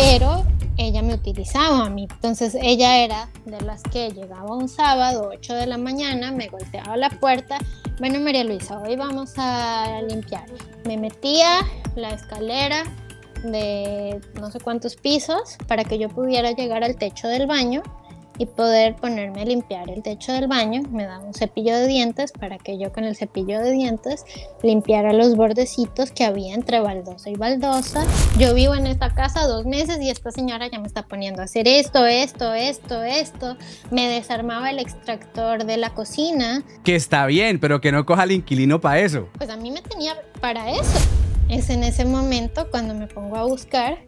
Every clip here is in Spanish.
pero ella me utilizaba a mí. Entonces ella era de las que llegaba un sábado, 8 de la mañana, me golpeaba la puerta. Bueno, María Luisa, hoy vamos a limpiar. Me metía la escalera de no sé cuántos pisos para que yo pudiera llegar al techo del baño y poder ponerme a limpiar el techo del baño. Me da un cepillo de dientes para que yo con el cepillo de dientes limpiara los bordecitos que había entre baldosa y baldosa. Yo vivo en esta casa dos meses y esta señora ya me está poniendo a hacer esto, esto, esto, esto. Me desarmaba el extractor de la cocina. Que está bien, pero que no coja al inquilino para eso. Pues a mí me tenía para eso. Es en ese momento cuando me pongo a buscar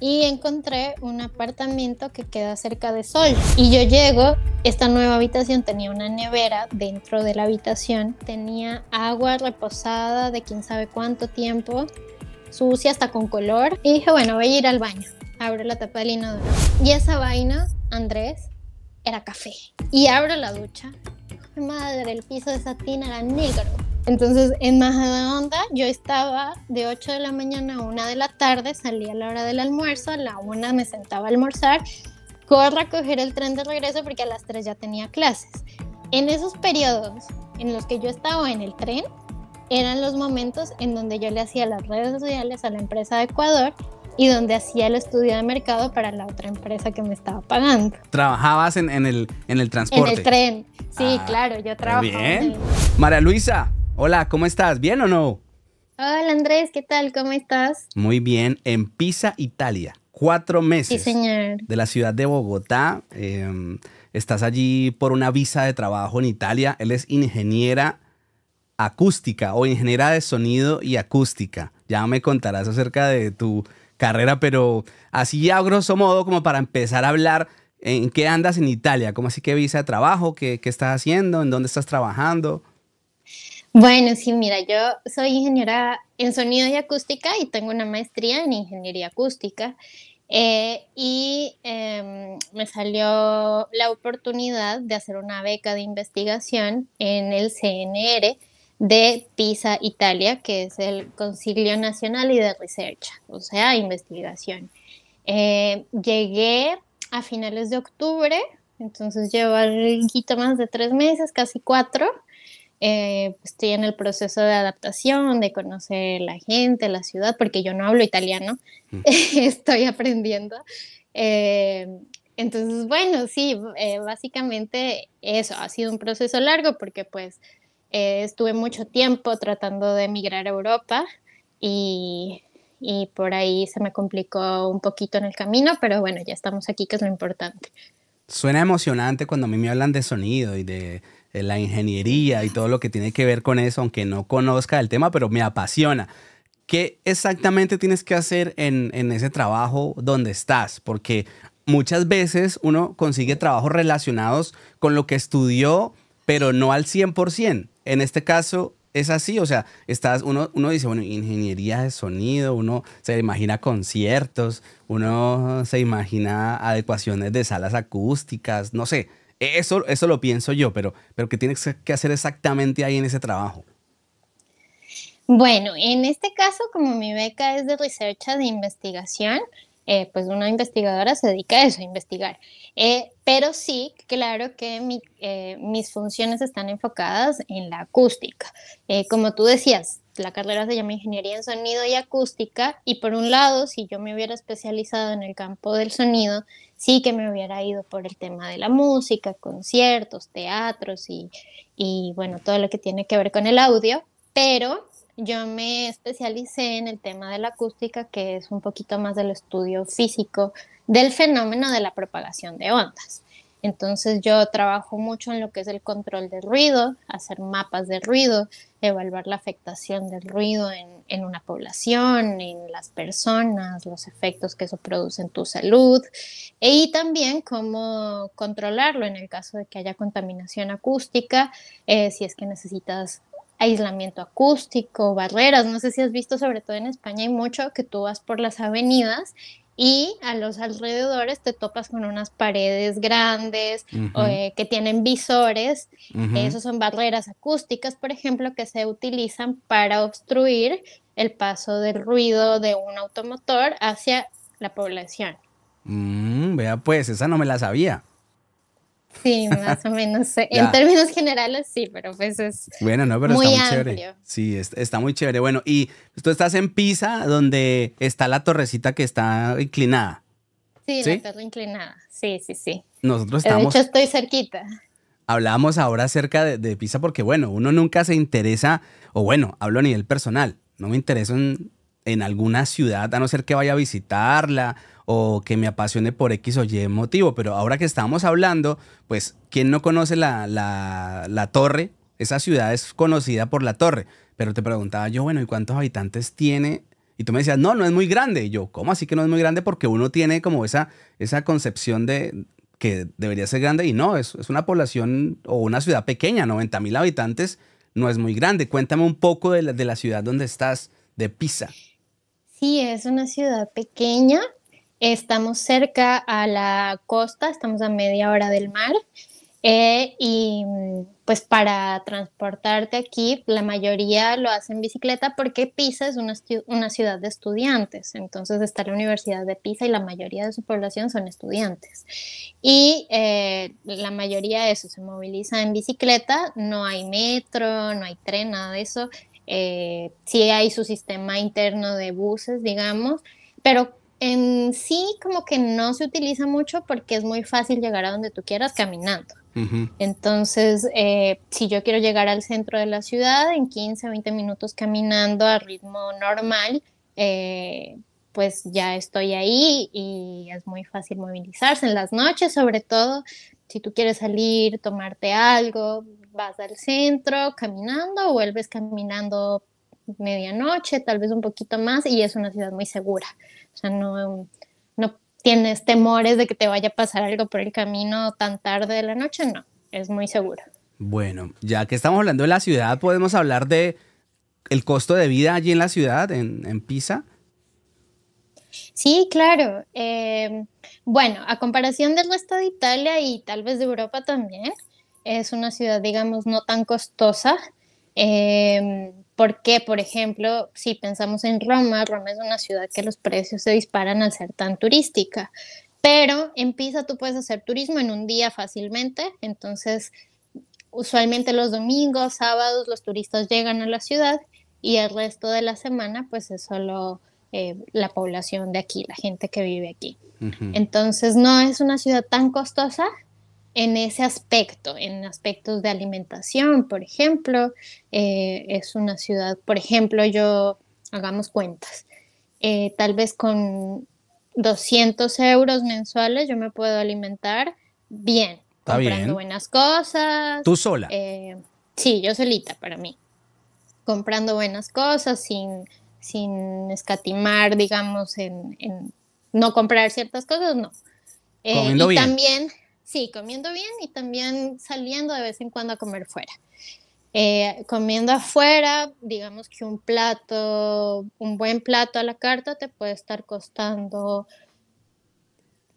y encontré un apartamento que queda cerca de Sol. Y yo llego, esta nueva habitación tenía una nevera dentro de la habitación, tenía agua reposada de quién sabe cuánto tiempo, sucia hasta con color. Y dije, bueno, voy a ir al baño. Abro la tapa del inodoro. Y esa vaina, Andrés, era café. Y abro la ducha madre, el piso de satín era negro. Entonces, en onda yo estaba de 8 de la mañana a 1 de la tarde, salía a la hora del almuerzo, a la 1 me sentaba a almorzar, corra a coger el tren de regreso porque a las 3 ya tenía clases. En esos periodos en los que yo estaba en el tren, eran los momentos en donde yo le hacía las redes sociales a la empresa de Ecuador y donde hacía el estudio de mercado para la otra empresa que me estaba pagando. ¿Trabajabas en, el, en el transporte? Ah, en el tren, sí, claro, yo trabajaba. Bien. María Luisa, hola, ¿cómo estás? ¿Bien o no? Hola Andrés, ¿qué tal? ¿Cómo estás? Muy bien, en Pisa, Italia. Cuatro meses. Sí, señor. De la ciudad de Bogotá. Em, estás allí por una visa de trabajo en Italia. Él es ingeniera acústica o ingeniera de sonido y acústica. Ya me contarás acerca de tu carrera, pero así a grosso modo, como para empezar a hablar, ¿en qué andas en Italia? ¿Cómo así que visa de trabajo? ¿Qué, estás haciendo? ¿En dónde estás trabajando? Bueno, sí, mira, yo soy ingeniera en sonido y acústica y tengo una maestría en ingeniería acústica. Eh, y em, me salió la oportunidad de hacer una beca de investigación en el CNR, de PISA Italia, que es el Concilio Nacional y de Research, o sea, investigación. Eh, llegué a finales de octubre, entonces llevo algo más de tres meses, casi cuatro. Eh, pues, estoy en el proceso de adaptación, de conocer la gente, la ciudad, porque yo no hablo italiano, mm. estoy aprendiendo. Eh, entonces, bueno, sí, básicamente eso ha sido un proceso largo porque pues eh, estuve mucho tiempo tratando de emigrar a Europa y, y, por ahí se me complicó un poquito en el camino, pero bueno, ya estamos aquí, que es lo importante. Suena emocionante cuando a mí me hablan de sonido y de, la ingeniería y todo lo que tiene que ver con eso, aunque no conozca el tema, pero me apasiona. ¿Qué exactamente tienes que hacer en, en ese trabajo donde estás? Porque muchas veces uno consigue trabajos relacionados con lo que estudió, pero no al 100% en este caso es así, o sea, estás, uno, dice, bueno, ingeniería de sonido, uno se imagina conciertos, uno se imagina adecuaciones de salas acústicas, no sé, eso, eso lo pienso yo, pero, pero ¿qué tienes que hacer exactamente ahí en ese trabajo? Bueno, en este caso, como mi beca es de research de investigación, eh, pues una investigadora se dedica a eso, a investigar. Eh, pero sí, claro que eh, mis funciones están enfocadas en la acústica. como tú decías, la carrera se llama Ingeniería en Sonido y Acústica y por un lado, si yo me hubiera especializado en el campo del sonido, sí que me hubiera ido por el tema de la música, conciertos, teatros y, y bueno, todo lo que tiene que ver con el audio, pero yo me especialicé en el tema de la acústica, que es un poquito más del estudio físico del fenómeno de la propagación de ondas. Entonces yo trabajo mucho en lo que es el control del ruido, hacer mapas de ruido, evaluar la afectación del ruido en, una población, en las personas, los efectos que eso produce en tu salud y también cómo controlarlo en el caso de que haya contaminación acústica, eh, si es que necesitas aislamiento acústico, barreras. No sé si has visto, sobre todo en España hay mucho que tú vas por las avenidas y a los alrededores te topas con unas paredes grandes eh, que tienen visores. Esas son barreras acústicas, por ejemplo, que se utilizan para obstruir el paso del ruido de un automotor hacia la población. Mm, vea, pues, esa no me la sabía. Sí, más o menos. en términos generales, sí, pero pues es. Bueno, no, pero está muy chévere. Sí, está muy chévere. Bueno, y tú estás en Pisa, donde está la torrecita que está inclinada. Sí, la torre inclinada. Sí, sí, sí. Nosotros estamos. De hecho, estoy cerquita. Hablamos ahora acerca de, de Pisa porque, bueno, uno nunca se interesa, o bueno, hablo a nivel personal, no me interesa en, en alguna ciudad, a no ser que vaya a visitarla o que me apasione por X o Y motivo. Pero ahora que estamos hablando, pues, ¿quién no conoce la, la, la torre? Esa ciudad es conocida por la torre. Pero te preguntaba yo, bueno, ¿y cuántos habitantes tiene y tú me decías, no, no es muy grande. Y yo, ¿cómo así que no es muy grande? Porque uno tiene como esa, esa concepción de que debería ser grande y no, es, una población o una ciudad pequeña, 90 mil habitantes, no es muy grande. Cuéntame un poco de la, de la ciudad donde estás, de Pisa. Sí, es una ciudad pequeña, Estamos cerca a la costa, estamos a media hora del mar. Eh, y pues para transportarte aquí, la mayoría lo hace en bicicleta porque Pisa es una, una, ciudad de estudiantes. Entonces está la Universidad de Pisa y la mayoría de su población son estudiantes. Y eh, la mayoría de eso se moviliza en bicicleta. No hay metro, no hay tren, nada de eso. Eh, sí hay su sistema interno de buses, digamos, pero en sí, como que no se utiliza mucho porque es muy fácil llegar a donde tú quieras caminando. Entonces, eh, si yo quiero llegar al centro de la ciudad en 15, 20 minutos caminando a ritmo normal, eh, pues ya estoy ahí y es muy fácil movilizarse en las noches, sobre todo si tú quieres salir, tomarte algo, vas al centro caminando, o vuelves caminando medianoche, tal vez un poquito más, y es una ciudad muy segura. O sea, no, tienes temores de que te vaya a pasar algo por el camino tan tarde de la noche, no, es muy segura Bueno, ya que estamos hablando de la ciudad, podemos hablar de el costo de vida allí en la ciudad, en, Pisa. Sí, claro. Eh, bueno, a comparación del resto de Italia y tal vez de Europa también, es una ciudad, digamos, no tan costosa. Eh, porque, por ejemplo, si pensamos en Roma, Roma es una ciudad que los precios se disparan al ser tan turística, pero en Pisa tú puedes hacer turismo en un día fácilmente, entonces usualmente los domingos, sábados, los turistas llegan a la ciudad y el resto de la semana pues es solo eh, la población de aquí, la gente que vive aquí. Entonces no es una ciudad tan costosa en ese aspecto, en aspectos de alimentación, por ejemplo, eh, es una ciudad, por ejemplo, yo, hagamos cuentas, eh, tal vez con 200 euros mensuales yo me puedo alimentar bien, Está comprando buenas cosas. ¿Tú sola? Eh, sí, yo solita para mí, comprando buenas cosas sin, sin escatimar, digamos, en, no comprar ciertas cosas, no. Eh, y también Sí, comiendo bien y también saliendo de vez en cuando a comer fuera. Eh, comiendo afuera, digamos que un plato, un buen plato a la carta te puede estar costando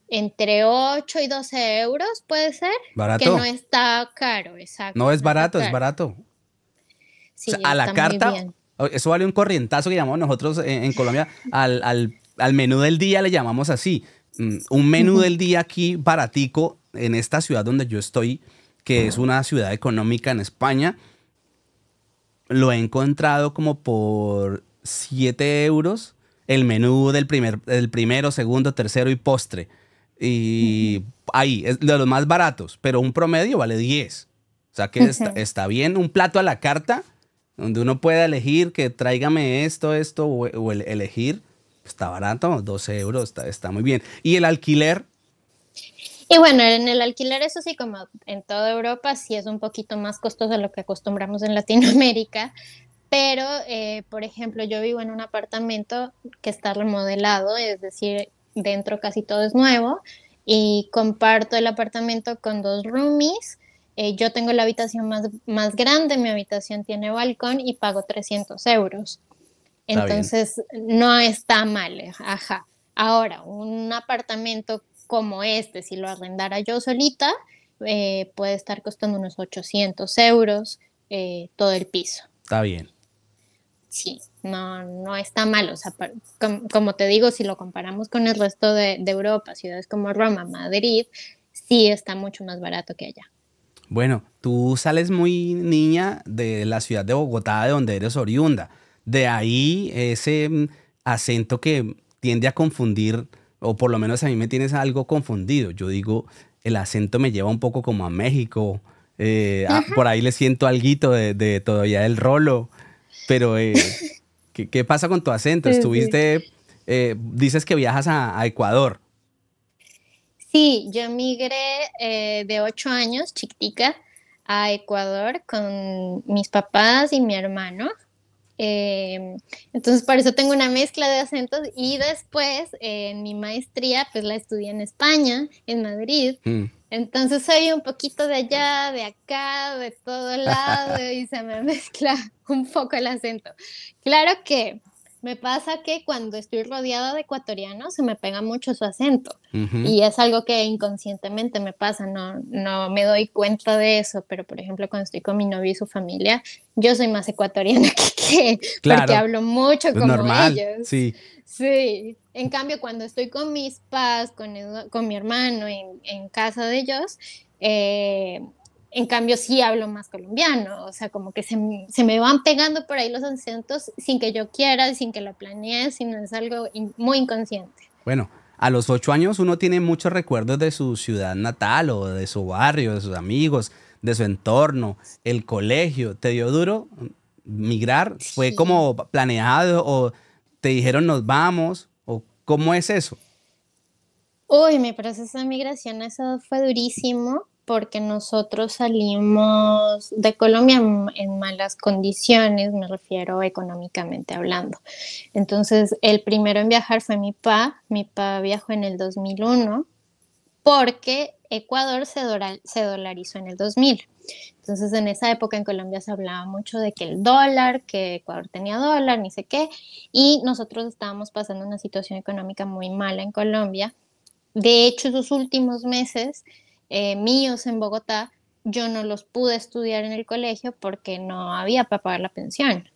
entre 8 y 12 euros, puede ser. Barato. Que no está caro, exacto. No es barato, es barato. a la carta, eso vale un corrientazo que llamamos nosotros en, Colombia, al, al menú del día le llamamos así mm, un menú del día aquí baratico en esta ciudad donde yo estoy, que es una ciudad económica en España, lo he encontrado como por 7 euros el menú del, primer, el primero, segundo, tercero y postre. Y ahí, es de los más baratos, pero un promedio vale 10. O sea que está, bien, un plato a la carta, donde uno puede elegir que tráigame esto, esto, o, elegir, está barato, 12 euros, está muy bien. Y el alquiler, y bueno, en el alquiler, eso sí, como en toda Europa, sí es un poquito más costoso de lo que acostumbramos en Latinoamérica. Pero, eh, por ejemplo, yo vivo en un apartamento que está remodelado, es decir, dentro casi todo es nuevo. Y comparto el apartamento con dos roomies. Eh, yo tengo la habitación más, más grande, mi habitación tiene balcón y pago 300 euros. Entonces, no está mal, eh, ajá. Ahora, un apartamento como este, si lo arrendara yo solita, eh, puede estar costando unos 800 euros eh, todo el piso. Está bien. Sí, no, no está mal. O como te digo, si lo comparamos con el resto de, de, Europa, ciudades como Roma, Madrid, sí está mucho más barato que allá. Bueno, tú sales muy niña de la ciudad de Bogotá, de donde eres oriunda. De ahí ese mm, acento que tiende a confundir o por lo menos a mí me tienes algo confundido. Yo digo, el acento me lleva un poco como a México, eh, ah, por ahí le siento algo de, todavía el rolo, pero eh, ¿qué, pasa con tu acento? Estuviste, eh, dices que viajas a, a, Ecuador. Sí, yo emigré de ocho años, chiquitica, a Ecuador con mis papás y mi hermano. Em, entonces, por eso tengo una mezcla de acentos y después en mi maestría, pues la estudié en España, en Madrid. Mm. Entonces soy un poquito de allá, de acá, de todo lado y se me mezcla un poco el acento. Claro que me pasa que cuando estoy rodeada de ecuatorianos se me pega mucho su acento y es algo que inconscientemente me pasa, no, no me doy cuenta de eso, pero por ejemplo cuando estoy con mi novio y su familia, yo soy más ecuatoriana que, que porque hablo mucho como ellos. Sí. sí, en cambio cuando estoy con mis padres, con, con, mi hermano en, en casa de ellos, eh, en cambio, sí hablo más colombiano, o sea, como que se, me van pegando por ahí los acentos sin que yo quiera, sin que lo planee, sino es algo muy inconsciente. Bueno, a los ocho años uno tiene muchos recuerdos de su ciudad natal o de su barrio, de sus amigos, de su entorno, el colegio. ¿Te dio duro migrar? ¿Fue como planeado o te dijeron nos vamos? ¿O cómo es eso? Uy, mi proceso de migración, eso fue durísimo porque nosotros salimos de Colombia en malas condiciones, me refiero económicamente hablando. Entonces, el primero en viajar fue mi pa, mi pa viajó en el 2001 porque Ecuador se, se dolarizó en el 2000. Entonces, en esa época en Colombia se hablaba mucho de que el dólar, que Ecuador tenía dólar, ni sé qué, y nosotros estábamos pasando una situación económica muy mala en Colombia. De hecho, esos últimos meses eh, míos en Bogotá, yo no los pude estudiar en el colegio porque no había para pagar la pensión.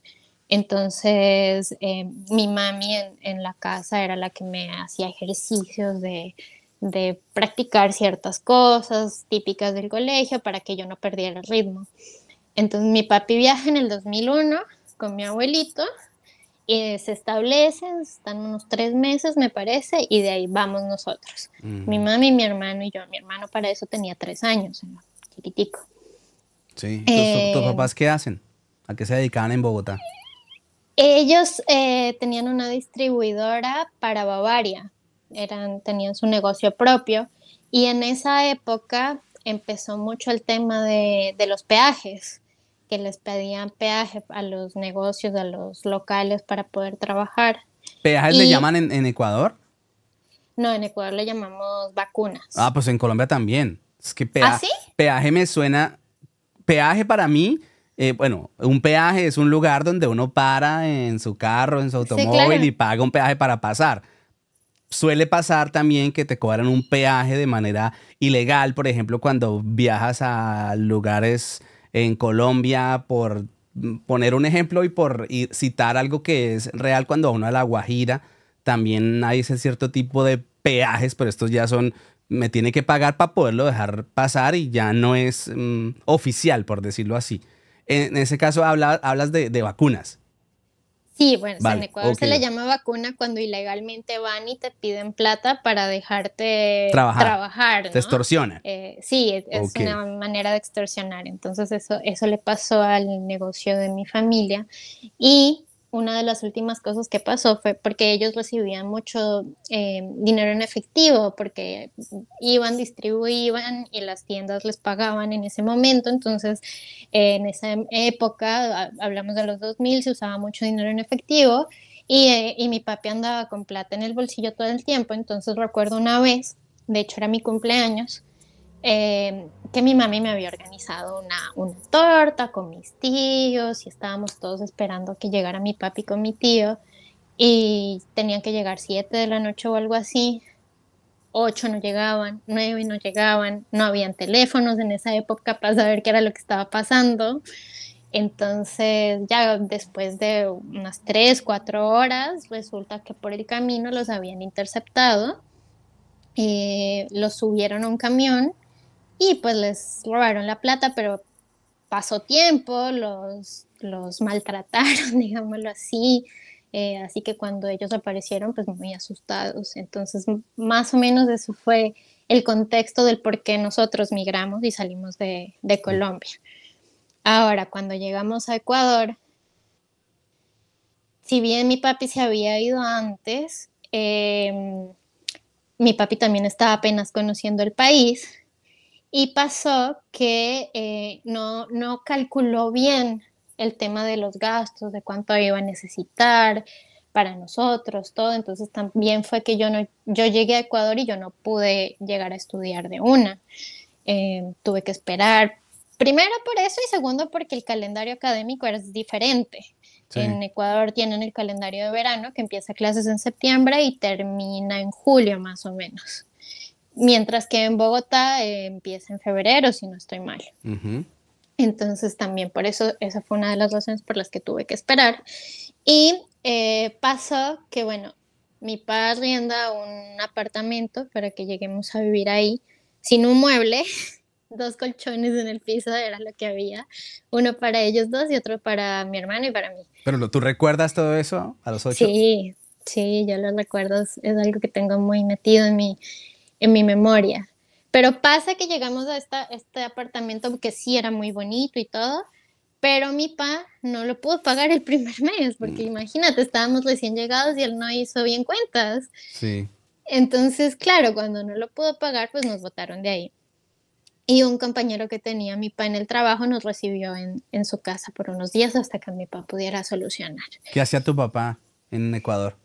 Entonces, eh, mi mami en, la casa era la que me hacía ejercicios de, de, practicar ciertas cosas típicas del colegio para que yo no perdiera el ritmo. Entonces, mi papi viaja en el 2001 con mi abuelito eh, se establecen, están unos tres meses me parece, y de ahí vamos nosotros. Mi mamá Mi mami, mi hermano y yo. Mi hermano para eso tenía tres años, chiquitico. Sí, ¿Tus, eh, papás qué hacen? ¿A qué se dedicaban en Bogotá? Ellos eh, tenían una distribuidora para Bavaria, Eran, tenían su negocio propio y en esa época empezó mucho el tema de, de los peajes les pedían peaje a los negocios, a los locales para poder trabajar. ¿Peajes le llaman en, Ecuador? No, en Ecuador le llamamos vacunas. Ah, pues en Colombia también. Es que peaje, ¿Ah, sí? peaje me suena. Peaje para mí, eh, bueno, un peaje es un lugar donde uno para en su carro, en su automóvil y paga un peaje para pasar suele pasar también que te cobran un peaje de manera ilegal, por ejemplo, cuando viajas a lugares en Colombia, por poner un ejemplo y por citar algo que es real cuando uno a La Guajira, también hay ese cierto tipo de peajes, pero estos ya son, me tiene que pagar para poderlo dejar pasar y ya no es mm, oficial, por decirlo así. En, ese caso habla, hablas de vacunas. Sí, bueno, Ecuador se le llama vacuna cuando ilegalmente van y te piden plata para dejarte trabajar. Te extorsiona. Eh, sí, es, es, una manera de extorsionar. Entonces eso, eso le pasó al negocio de mi familia. Y una de las últimas cosas que pasó fue porque ellos recibían mucho eh, dinero en efectivo, porque iban, distribuían y las tiendas les pagaban en ese momento. Entonces, en esa época, ah, hablamos de los 2000, se usaba mucho dinero en efectivo y, eh, y mi papi andaba con plata en el bolsillo todo el tiempo. Entonces, recuerdo una vez, de hecho era mi cumpleaños, eh, que mi mami me había organizado una, una, torta con mis tíos y estábamos todos esperando que llegara mi papi con mi tío y tenían que llegar 7 de la noche o algo así. 8 no llegaban, 9 no llegaban, no habían teléfonos en esa época para saber qué era lo que estaba pasando. Entonces ya después de unas 3, 4 horas, resulta que por el camino los habían interceptado, y los subieron a un camión y pues les robaron la plata, pero pasó tiempo, los, maltrataron, digámoslo así. Eh, así que cuando ellos aparecieron, pues muy asustados. Entonces, más o menos eso fue el contexto del por qué nosotros migramos y salimos de, Colombia. Ahora, cuando llegamos a Ecuador, si bien mi papi se había ido antes, em, mi papi también estaba apenas conociendo el país y pasó que eh, no, no calculó bien el tema de los gastos, de cuánto iba a necesitar para nosotros, todo. Entonces también fue que yo no, yo llegué a Ecuador y yo no pude llegar a estudiar de una. Eh, tuve que esperar. Primero por eso y segundo porque el calendario académico es diferente. En Ecuador tienen el calendario de verano que empieza clases en septiembre y termina en julio más o menos mientras que en Bogotá eh, empieza en febrero, si no estoy mal. Entonces también por eso, esa fue una de las razones por las que tuve que esperar. Y eh, pasó que, bueno, mi padre rienda un apartamento para que lleguemos a vivir ahí, sin un mueble, dos colchones en el piso, era lo que había, uno para ellos dos y otro para mi hermano y para mí. Pero tú recuerdas todo eso a los ocho? Sí, sí, yo lo recuerdo, es algo que tengo muy metido en mi, en mi memoria. Pero pasa que llegamos a esta, este apartamento que sí era muy bonito y todo, pero mi pa no lo pudo pagar el primer mes, porque mm. imagínate, estábamos recién llegados y él no hizo bien cuentas. Sí. Entonces, claro, cuando no lo pudo pagar, pues nos votaron de ahí. Y un compañero que tenía mi pa en el trabajo nos recibió en, en su casa por unos días hasta que mi pa pudiera solucionar. ¿Qué hacía tu papá en Ecuador?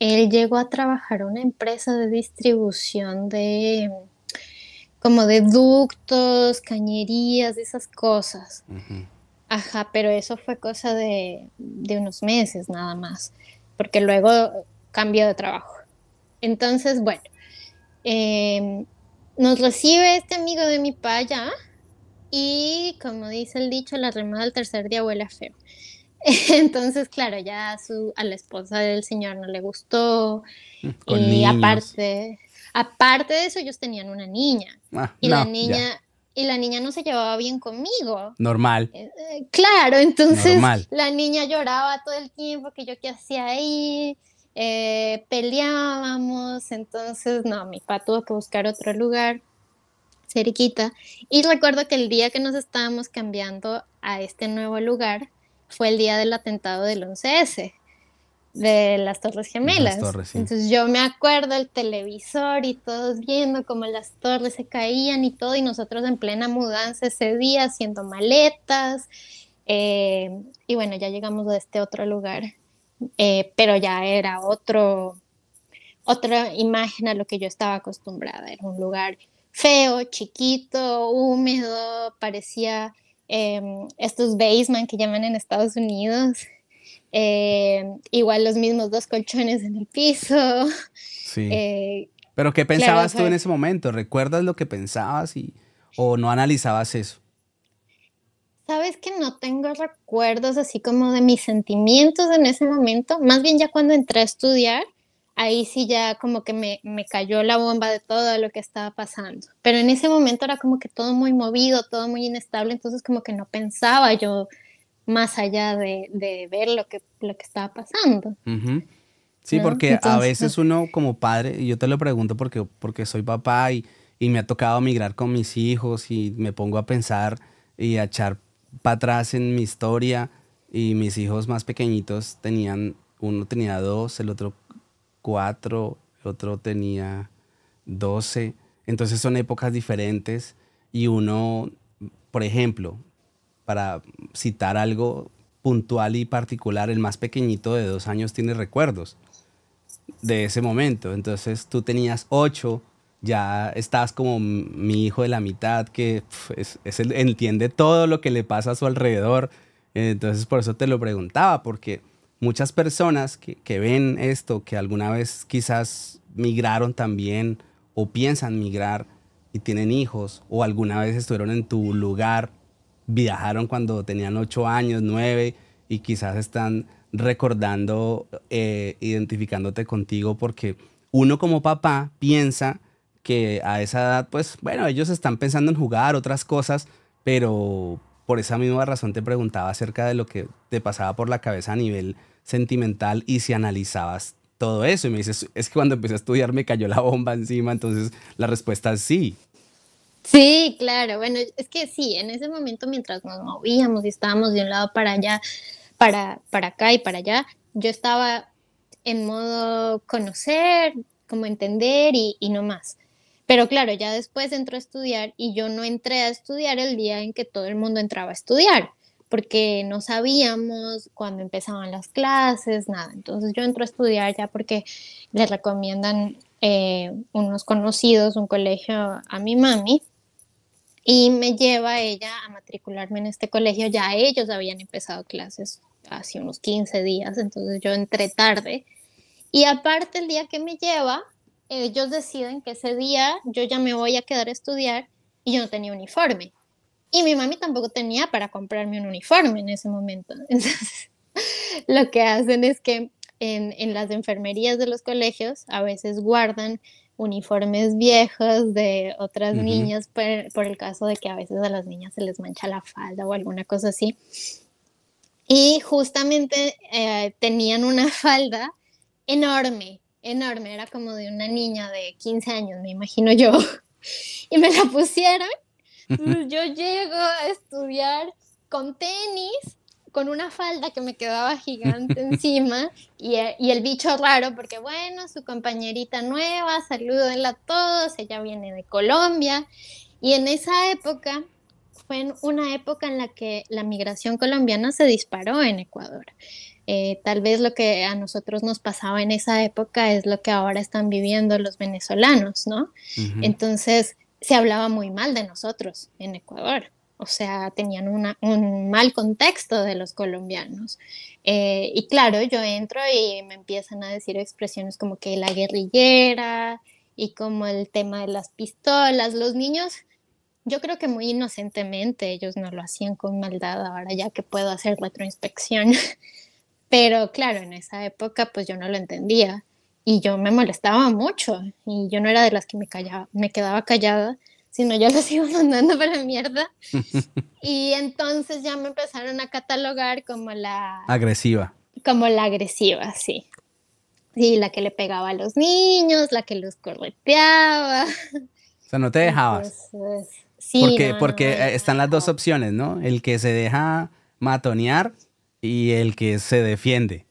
él llegó a trabajar en una empresa de distribución de como de ductos, cañerías, esas cosas. Ajá, pero eso fue cosa de, unos meses nada más, porque luego cambió de trabajo. Entonces, bueno, em, nos recibe este amigo de mi paya y como dice el dicho, la remada del tercer día huele a feo. Entonces, claro, ya su, a la esposa del señor no le gustó. Mm, y aparte, aparte de eso, ellos tenían una niña. Ah, y la niña. Y la niña no se llevaba bien conmigo. Normal. Eh, eh, claro, entonces la niña lloraba todo el tiempo que yo qué hacía ahí. Eh, peleábamos, entonces no, mi papá tuvo que buscar otro lugar cerquita. Y recuerdo que el día que nos estábamos cambiando a este nuevo lugar, fue el día del atentado del 11S, de las Torres Gemelas. Entonces yo me acuerdo el televisor y todos viendo cómo las torres se caían y todo, y nosotros en plena mudanza ese día haciendo maletas. Eh, y bueno, ya llegamos a este otro lugar, eh, pero ya era otro, otra imagen a lo que yo estaba acostumbrada. Era un lugar feo, chiquito, húmedo, parecía Em, estos basement que llaman en Estados Unidos, em, igual los mismos dos colchones en el piso. Sí. Eh, Pero ¿qué pensabas tú en ese momento? ¿Recuerdas lo que pensabas y, o no analizabas eso? Sabes que no tengo recuerdos así como de mis sentimientos en ese momento, más bien ya cuando entré a estudiar, ahí sí ya como que me, cayó la bomba de todo lo que estaba pasando. Pero en ese momento era como que todo muy movido, todo muy inestable, entonces como que no pensaba yo más allá de, ver lo que, lo que estaba pasando. Sí, porque a veces pues uno como padre, y yo te lo pregunto porque, porque soy papá y, y me ha tocado migrar con mis hijos y me pongo a pensar y a echar para atrás en mi historia y mis hijos más pequeñitos tenían, uno tenía dos, el otro cuatro, el otro tenía doce. Entonces son épocas diferentes y uno, por ejemplo, para citar algo puntual y particular, el más pequeñito de dos años tiene recuerdos de ese momento. Entonces tú tenías ocho, ya estás como mi hijo de la mitad, que entiende todo lo que le pasa a su alrededor. Entonces por eso te lo preguntaba, porque muchas personas que, ven esto, que alguna vez quizás migraron también o piensan migrar y tienen hijos, o alguna vez estuvieron en tu lugar, viajaron cuando tenían ocho años, nueve, y quizás están recordando, eh, identificándote contigo, porque uno como papá piensa que a esa edad, pues bueno, ellos están pensando en jugar otras cosas, pero por esa misma razón te preguntaba acerca de lo que te pasaba por la cabeza a nivel sentimental y si analizabas todo eso. Y me dices, es que cuando empecé a estudiar me cayó la bomba encima, entonces la respuesta es sí. Sí, claro, bueno, es que sí, en ese momento mientras nos movíamos y estábamos de un lado para allá, para, para acá y para allá, yo estaba en modo conocer, como entender y, y no más. Pero claro, ya después entró a estudiar y yo no entré a estudiar el día en que todo el mundo entraba a estudiar porque no sabíamos cuándo empezaban las clases, nada. Entonces yo entro a estudiar ya porque le recomiendan eh, unos conocidos, un colegio a mi mami, y me lleva ella a matricularme en este colegio. Ya ellos habían empezado clases hace unos 15 días, entonces yo entré tarde. Y aparte el día que me lleva, ellos deciden que ese día yo ya me voy a quedar a estudiar y yo no tenía uniforme. Y mi mami tampoco tenía para comprarme un uniforme en ese momento. Entonces, lo que hacen es que en, en las enfermerías de los colegios a veces guardan uniformes viejos de otras niñas por, el caso de que a veces a las niñas se les mancha la falda o alguna cosa así. Y justamente eh, tenían una falda enorme, enorme, era como de una niña de 15 años, me imagino yo. Y me la pusieron yo llego a estudiar con tenis, con una falda que me quedaba gigante encima y, el bicho raro, porque bueno, su compañerita nueva, salúdenla a todos, ella viene de Colombia. Y en esa época fue en una época en la que la migración colombiana se disparó en Ecuador. Eh, tal vez lo que a nosotros nos pasaba en esa época es lo que ahora están viviendo los venezolanos, ¿no? Entonces, se hablaba muy mal de nosotros en Ecuador. O sea, tenían un mal contexto de los colombianos. Eh, y claro, yo entro y me empiezan a decir expresiones como que la guerrillera y como el tema de las pistolas. Los niños, yo creo que muy inocentemente, ellos no lo hacían con maldad ahora ya que puedo hacer retroinspección. Pero claro, en esa época pues yo no lo entendía y yo me molestaba mucho y yo no era de las que me, callaba, me quedaba callada, sino yo las iba mandando para mierda. y entonces ya me empezaron a catalogar como la... Agresiva. Como la agresiva, sí. Sí, la que le pegaba a los niños, la que los correteaba. O sea, no te dejabas. sí, porque porque eh, están las dos opciones, ¿no? El que se deja matonear y el que se defiende.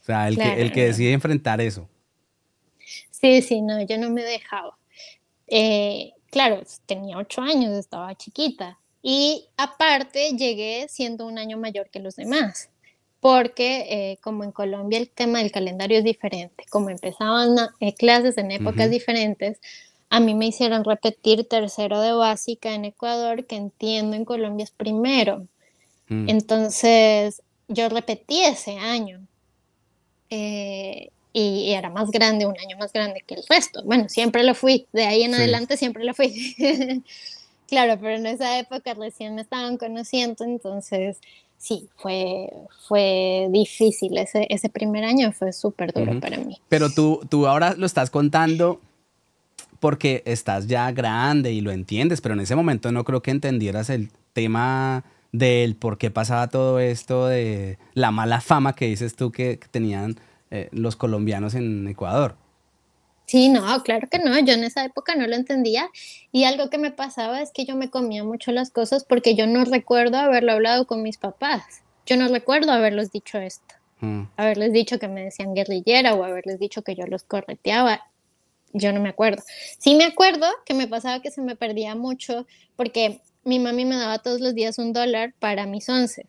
O sea, el, que, el que decide enfrentar eso. Sí, sí, no, yo no me dejaba. Eh, claro, tenía ocho años, estaba chiquita. Y aparte llegué siendo un año mayor que los demás, porque eh, como en Colombia el tema del calendario es diferente, como empezaban eh, clases en épocas diferentes, a mí me hicieron repetir tercero de básica en Ecuador, que entiendo en Colombia es primero. Mm. Entonces yo repetí ese año y era más grande, un año más grande que el resto. Bueno, siempre lo fui, de ahí en adelante siempre lo fui. claro, pero en esa época recién me estaban conociendo, entonces sí, fue, fue difícil. Ese, ese primer año fue súper duro para mí. Pero tú, tú ahora lo estás contando porque estás ya grande y lo entiendes, pero en ese momento no creo que entendieras el tema del por qué pasaba todo esto, de la mala fama que dices tú que tenían eh, los colombianos en Ecuador. Sí, no, claro que no, yo en esa época no lo entendía y algo que me pasaba es que yo me comía mucho las cosas porque yo no recuerdo haberlo hablado con mis papás, yo no recuerdo haberlos dicho esto, mm. haberles dicho que me decían guerrillera o haberles dicho que yo los correteaba, yo no me acuerdo. Sí me acuerdo que me pasaba que se me perdía mucho porque mi mami me daba todos los días un dólar para mis once...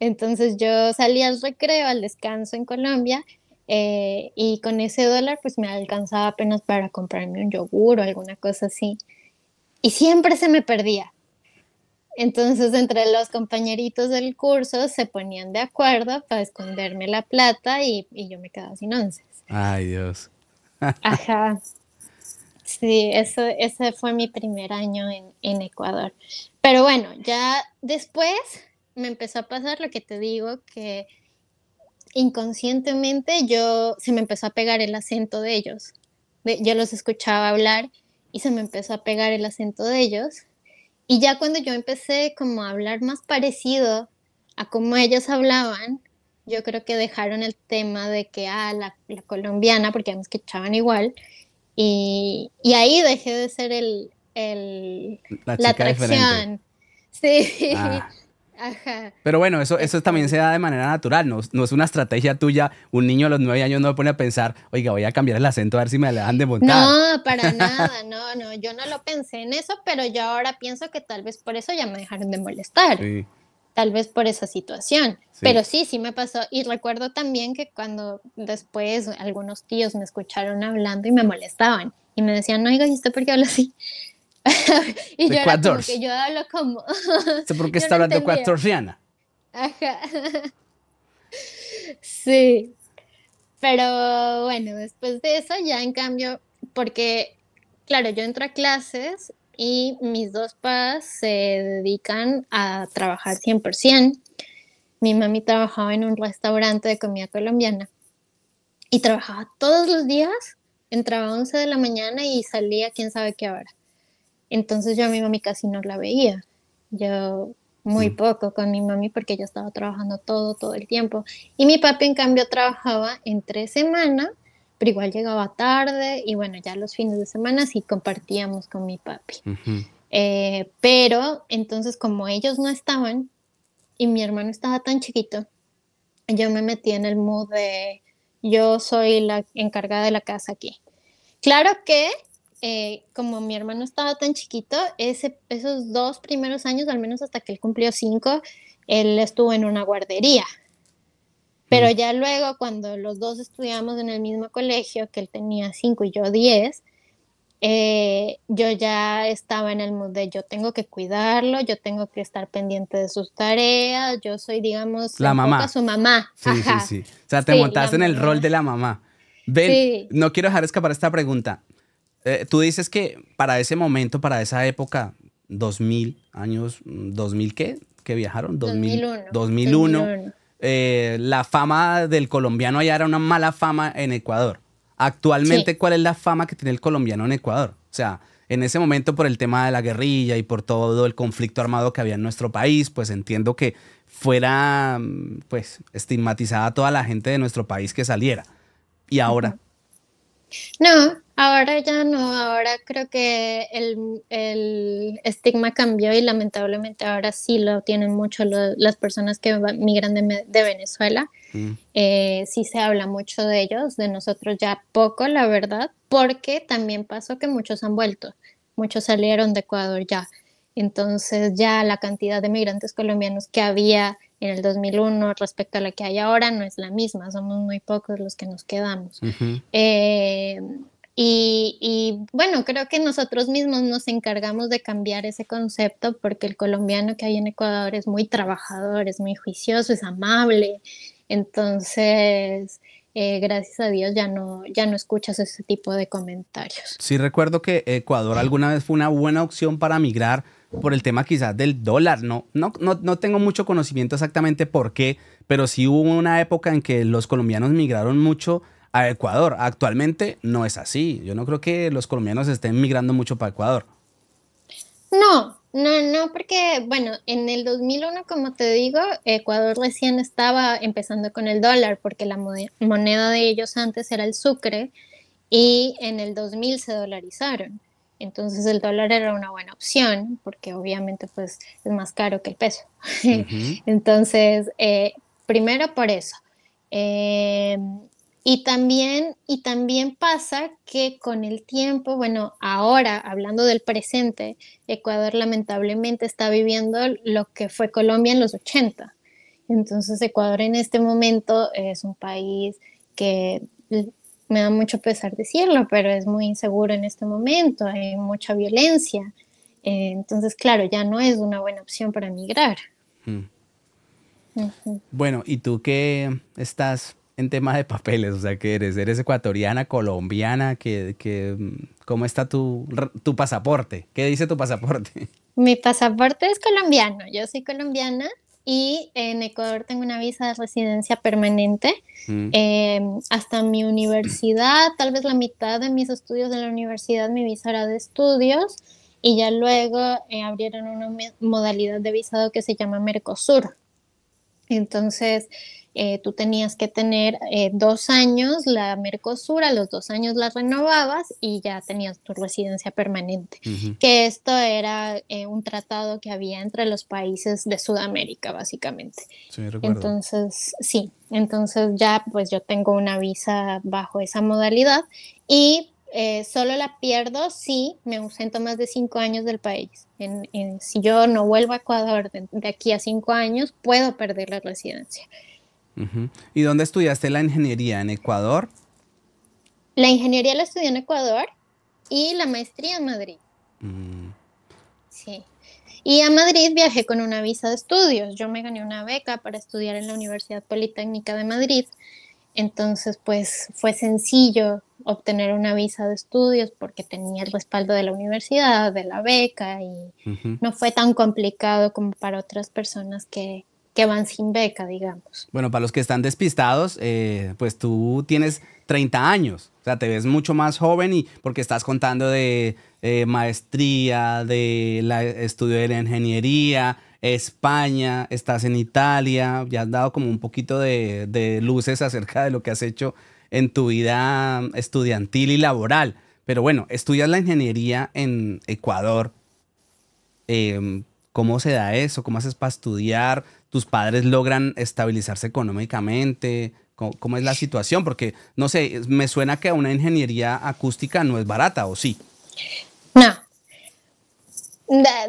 entonces yo salía al recreo, al descanso en Colombia eh, y con ese dólar pues me alcanzaba apenas para comprarme un yogur o alguna cosa así. Y siempre se me perdía. Entonces entre los compañeritos del curso se ponían de acuerdo para esconderme la plata y, yo me quedaba sin once. Ay Dios. Ajá. Sí, eso, ese fue mi primer año en Ecuador. Pero bueno, ya después me empezó a pasar lo que te digo, que inconscientemente yo se me empezó a pegar el acento de ellos. Yo los escuchaba hablar y se me empezó a pegar el acento de ellos. Y ya cuando yo empecé como a hablar más parecido a como ellos hablaban, yo creo que dejaron el tema de que, ah, la, colombiana, porque nos echaban igual, y, y, ahí dejé de ser el, la, atracción. Sí. Ah. Pero bueno, eso, eso también se da de manera natural, no, es una estrategia tuya. Un niño a los nueve años no me pone a pensar, oiga, voy a cambiar el acento a ver si me dejan de montar. No, para nada, no, no, yo no lo pensé en eso, pero yo ahora pienso que tal vez por eso ya me dejaron de molestar. Tal vez por esa situación. Pero sí, sí me pasó. Y recuerdo también que cuando después algunos tíos me escucharon hablando y me molestaban y me decían, no, oiga, ¿y usted por qué habla así? y yo yo hablo como... ¿Por qué está hablando ecuatoriana? Ajá. sí. Pero bueno, después de eso ya en cambio, porque claro, yo entro a clases y mis dos padres se dedican a trabajar 100%. Mi mami trabajaba en un restaurante de comida colombiana y trabajaba todos los días, entraba a 11 de la mañana y salía quién sabe qué hora. Entonces yo a mi mami casi no la veía. Yo muy poco con mi mami porque ella estaba trabajando todo, todo el tiempo. Y mi papi, en cambio, trabajaba entre semana, pero igual llegaba tarde y bueno, ya los fines de semana sí compartíamos con mi papi. Eh, pero entonces como ellos no estaban y mi hermano estaba tan chiquito, yo me metí en el mood de yo soy la encargada de la casa aquí. Claro que eh, como mi hermano estaba tan chiquito, esos dos primeros años, al menos hasta que él cumplió cinco, él estuvo en una guardería. Pero ya luego, cuando los dos estudiamos en el mismo colegio, que él tenía cinco y yo diez, eh, yo ya estaba en el mood de yo tengo que cuidarlo, yo tengo que estar pendiente de sus tareas, yo soy, digamos, la mamá. su mamá. Sí, sí, sí. O sea, te montaste en el rol de la mamá. no quiero dejar escapar esta pregunta. Eh, tú dices que para ese momento, para esa época, 2000, años, 2000 qué, que viajaron, 2001. 2001, eh, la fama del colombiano allá era una mala fama en Ecuador. Actualmente, ¿cuál es la fama que tiene el colombiano en Ecuador? O sea, en ese momento por el tema de la guerrilla y por todo el conflicto armado que había en nuestro país, pues entiendo que fuera pues estigmatizada toda la gente de nuestro país que saliera. ¿Y ahora? No, Ahora ya no, ahora creo que el, estigma cambió y lamentablemente ahora sí lo tienen mucho las personas que migran de, Venezuela. Mm. Eh, sí se habla mucho de ellos, de nosotros ya poco, la verdad, porque también pasó que muchos han vuelto, muchos salieron de Ecuador ya. Entonces ya la cantidad de migrantes colombianos que había en el 2001 respecto a la que hay ahora no es la misma, somos muy pocos los que nos quedamos. Y, bueno, creo que nosotros mismos nos encargamos de cambiar ese concepto porque el colombiano que hay en Ecuador es muy trabajador, es muy juicioso, es amable. Entonces, eh, gracias a Dios ya no, ya no escuchas ese tipo de comentarios. Sí, recuerdo que Ecuador alguna vez fue una buena opción para migrar por el tema quizás del dólar. No, no, no, no tengo mucho conocimiento exactamente por qué, pero sí hubo una época en que los colombianos migraron mucho a Ecuador. Actualmente no es así. Yo no creo que los colombianos estén migrando mucho para Ecuador. No, no, no, porque, bueno, en el 2001, como te digo, Ecuador recién estaba empezando con el dólar, porque la moneda de ellos antes era el sucre, y en el 2000 se dolarizaron. Entonces el dólar era una buena opción, porque obviamente pues es más caro que el peso. Entonces, eh, primero por eso. Eh, y también, y también pasa que con el tiempo, bueno, ahora hablando del presente, Ecuador lamentablemente está viviendo lo que fue Colombia en los 80. Entonces Ecuador en este momento es un país que me da mucho pesar decirlo, pero es muy inseguro en este momento, hay mucha violencia. Eh, entonces, claro, ya no es una buena opción para migrar. Mm. Bueno, ¿y tú qué estás en tema de papeles? O sea, ¿qué eres? ¿Eres ecuatoriana, colombiana? cómo está tu, pasaporte? ¿Qué dice tu pasaporte? Mi pasaporte es colombiano, yo soy colombiana y en Ecuador tengo una visa de residencia permanente mm. em, hasta mi universidad, tal vez la mitad de mis estudios de la universidad, mi visa era de estudios y ya luego eh, abrieron una modalidad de visado que se llama Mercosur. Entonces, eh, tú tenías que tener eh, dos años la Mercosur, a los dos años la renovabas y ya tenías tu residencia permanente. Que esto era eh, un tratado que había entre los países de Sudamérica, básicamente. entonces, sí, entonces ya pues yo tengo una visa bajo esa modalidad y solo la pierdo si me ausento más de cinco años del país. si yo no vuelvo a Ecuador de, aquí a cinco años, puedo perder la residencia. ¿Y dónde estudiaste la ingeniería? ¿En Ecuador? La ingeniería la estudié en Ecuador y la maestría en Madrid. Mm. Sí. Y a Madrid viajé con una visa de estudios. Yo me gané una beca para estudiar en la Universidad Politécnica de Madrid. Entonces, pues fue sencillo obtener una visa de estudios porque tenía el respaldo de la universidad, de la beca y no fue tan complicado como para otras personas que, que van sin beca, digamos. Bueno, para los que están despistados, eh, pues tú tienes 30 años, o sea, te ves mucho más joven y porque estás contando de eh, maestría, de la, estudio de la ingeniería, España, estás en Italia, ya has dado como un poquito de, luces acerca de lo que has hecho en tu vida estudiantil y laboral. Pero bueno, estudias la ingeniería en Ecuador. Em, ¿Cómo se da eso? ¿Cómo haces para estudiar? padres logran estabilizarse económicamente? ¿Cómo, es la situación? Porque, no sé, me suena que una ingeniería acústica no es barata, ¿o sí? No.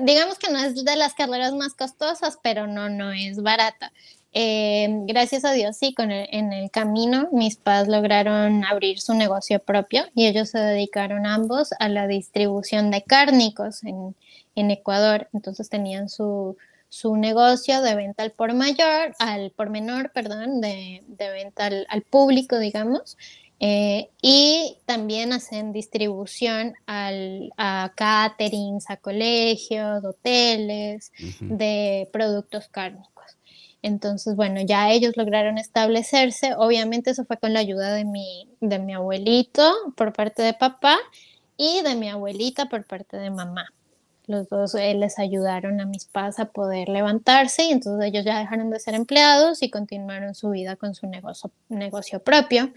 digamos que no es de las carreras más costosas, pero no, no es barata. Eh, gracias a Dios, sí, con el, en el camino mis padres lograron abrir su negocio propio y ellos se dedicaron ambos a la distribución de cárnicos en Ecuador. Entonces tenían su, su negocio de venta al por mayor, al por menor, perdón, de, de venta al, público, digamos, eh, y también hacen distribución al, a caterings, a colegios, hoteles, de productos cárnicos. Entonces, bueno, ya ellos lograron establecerse. Obviamente eso fue con la ayuda de mi, de mi abuelito por parte de papá y de mi abuelita por parte de mamá los dos eh, les ayudaron a mis padres a poder levantarse y entonces ellos ya dejaron de ser empleados y continuaron su vida con su negocio, propio.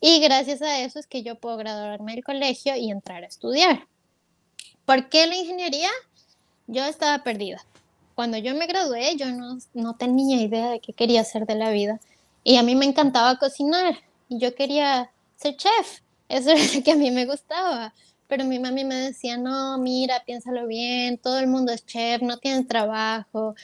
Y gracias a eso es que yo puedo graduarme del colegio y entrar a estudiar. ¿Por qué la ingeniería? Yo estaba perdida. Cuando yo me gradué, yo no, tenía idea de qué quería hacer de la vida. Y a mí me encantaba cocinar y yo quería ser chef. Eso es lo que a mí me gustaba pero mi mami me decía, no, mira, piénsalo bien, todo el mundo es chef, no tienes trabajo.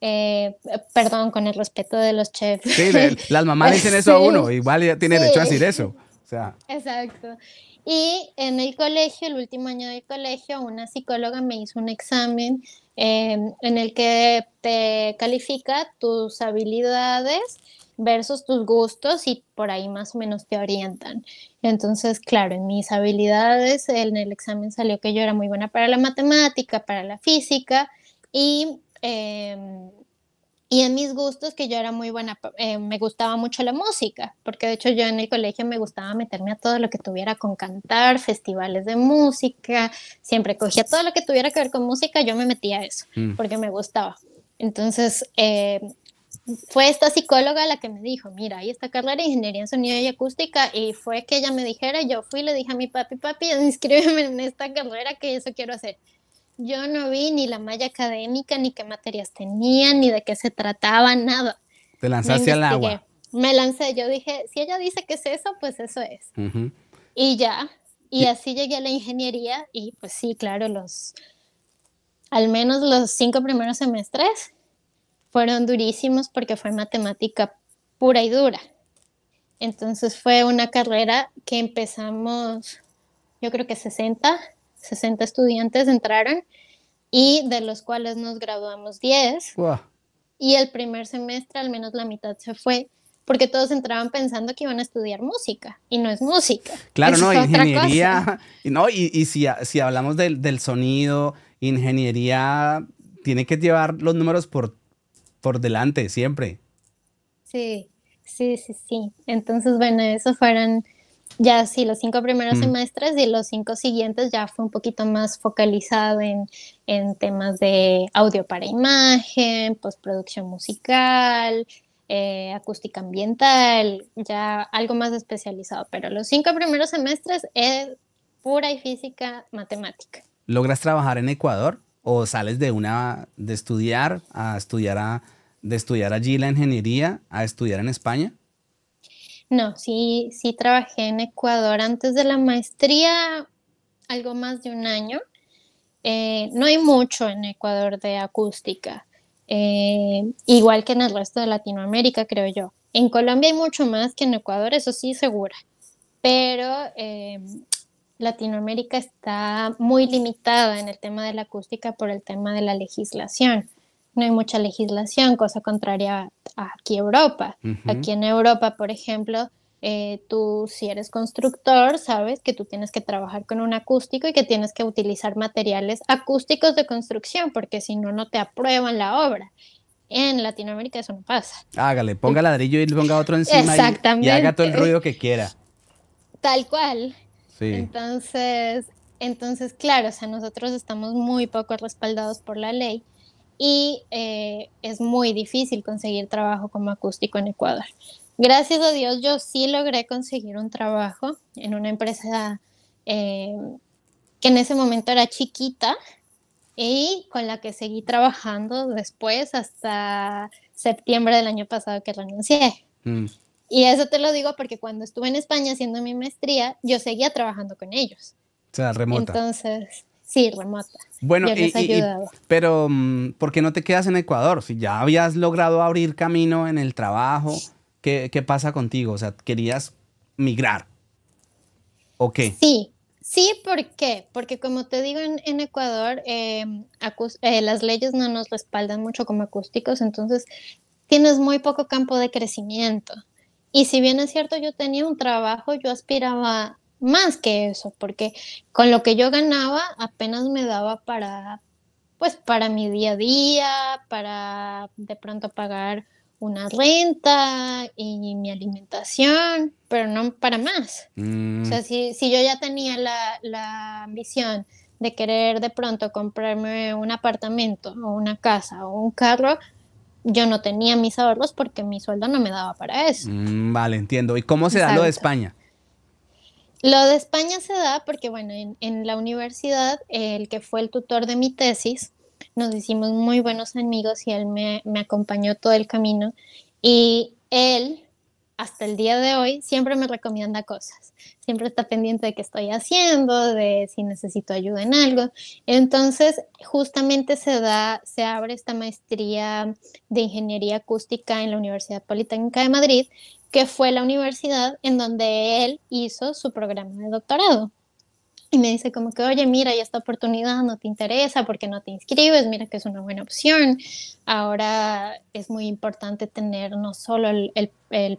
Eh, perdón, con el respeto de los chefs. Sí, las mamás dicen eso a uno, igual ya tiene derecho a decir eso. O sea. Exacto. Y en el colegio, el último año del colegio, una psicóloga me hizo un examen eh, en el que te califica tus habilidades Versos tus gustos y por ahí más o menos te orientan. Entonces, claro, en mis habilidades en el examen salió que yo era muy buena para la matemática, para la física y, em, y en mis gustos que yo era muy buena, eh, me gustaba mucho la música, porque de hecho yo en el colegio me gustaba meterme a todo lo que tuviera con cantar, festivales de música, siempre cogía todo lo que tuviera que ver con música, yo me metía a eso, mm. porque me gustaba. Entonces, eh, fue esta psicóloga la que me dijo, mira, hay esta carrera de ingeniería en sonido y acústica y fue que ella me dijera, yo fui y le dije a mi papi, papi, inscríbeme en esta carrera que eso quiero hacer. Yo no vi ni la malla académica, ni qué materias tenían, ni de qué se trataba, nada. Te lanzaste al agua. Me lancé, yo dije, si ella dice que es eso, pues eso es. Y ya, y, y así llegué a la ingeniería y pues sí, claro, los, al menos los cinco primeros semestres fueron durísimos porque fue matemática pura y dura. Entonces fue una carrera que empezamos, yo creo que 60, 60 estudiantes entraron y de los cuales nos graduamos 10. Y el primer semestre al menos la mitad se fue porque todos entraban pensando que iban a estudiar música y no es música. Claro, no, ingeniería. Y no, y, y si, si, hablamos del, del sonido, ingeniería tiene que llevar los números por por delante siempre. Sí, sí, sí, sí. Entonces, bueno, eso fueron ya sí, los cinco primeros mm. semestres y los cinco siguientes ya fue un poquito más focalizado en, temas de audio para imagen, postproducción musical, eh, acústica ambiental, ya algo más especializado. Pero los cinco primeros semestres es pura y física matemática. ¿Logras trabajar en Ecuador? o sales de una de estudiar a estudiar de estudiar allí la ingeniería a estudiar en España? No, sí, sí trabajé en Ecuador antes de la maestría, algo más de un año. Eh, no hay mucho en Ecuador de acústica, eh, igual que en el resto de Latinoamérica, creo yo. En Colombia hay mucho más que en Ecuador, eso sí, segura. Pero eh, Latinoamérica está muy limitada en el tema de la acústica por el tema de la legislación. No hay mucha legislación, cosa contraria a aquí Europa. Aquí en Europa, por ejemplo, eh, tú si eres constructor, sabes que tú tienes que trabajar con un acústico y que tienes que utilizar materiales acústicos de construcción, porque si no, no te aprueban la obra. En Latinoamérica eso no pasa. Hágale, ponga ladrillo y ponga otro encima y haga todo el ruido que quiera. Tal cual. Entonces, entonces, claro, o sea, nosotros estamos muy poco respaldados por la ley y eh, es muy difícil conseguir trabajo como acústico en Ecuador. Gracias a Dios yo sí logré conseguir un trabajo en una empresa eh, que en ese momento era chiquita y con la que seguí trabajando después hasta septiembre del año pasado que renuncié. Mm. Y eso te lo digo porque cuando estuve en España haciendo mi maestría, yo seguía trabajando con ellos. O sea, remota. Entonces, sí, remota. Bueno, y, pero mm, ¿por qué no te quedas en Ecuador? Si ya habías logrado abrir camino en el trabajo, ¿qué, pasa contigo? O sea, ¿querías migrar? ¿O qué? Sí, Sí, ¿por qué? Porque como te digo, en, Ecuador em, eh, las leyes no nos respaldan mucho como acústicos, entonces tienes muy poco campo de crecimiento. Y si bien es cierto, yo tenía un trabajo, yo aspiraba más que eso, porque con lo que yo ganaba apenas me daba para, pues, para mi día a día, para de pronto pagar una renta y mi alimentación, pero no para más. O sea, mm. si, si, yo ya tenía la, la ambición de querer de pronto comprarme un apartamento o una casa o un carro, yo no tenía mis ahorros porque mi sueldo no me daba para eso. Mm, vale, entiendo. ¿Y cómo se da lo de España? Lo de España se da porque, bueno, en, la universidad, el que fue el tutor de mi tesis, nos hicimos muy buenos amigos y él me, me acompañó todo el camino. Y él hasta el día de hoy siempre me recomienda cosas, siempre está pendiente de qué estoy haciendo, de si necesito ayuda en algo. Entonces, justamente se da, se abre esta maestría de ingeniería acústica en la Universidad Politécnica de Madrid, que fue la universidad en donde él hizo su programa de doctorado y me dice como que, oye, mira, ya esta oportunidad no te interesa porque no te inscribes, mira que es una buena opción. Ahora es muy importante tener no solo el,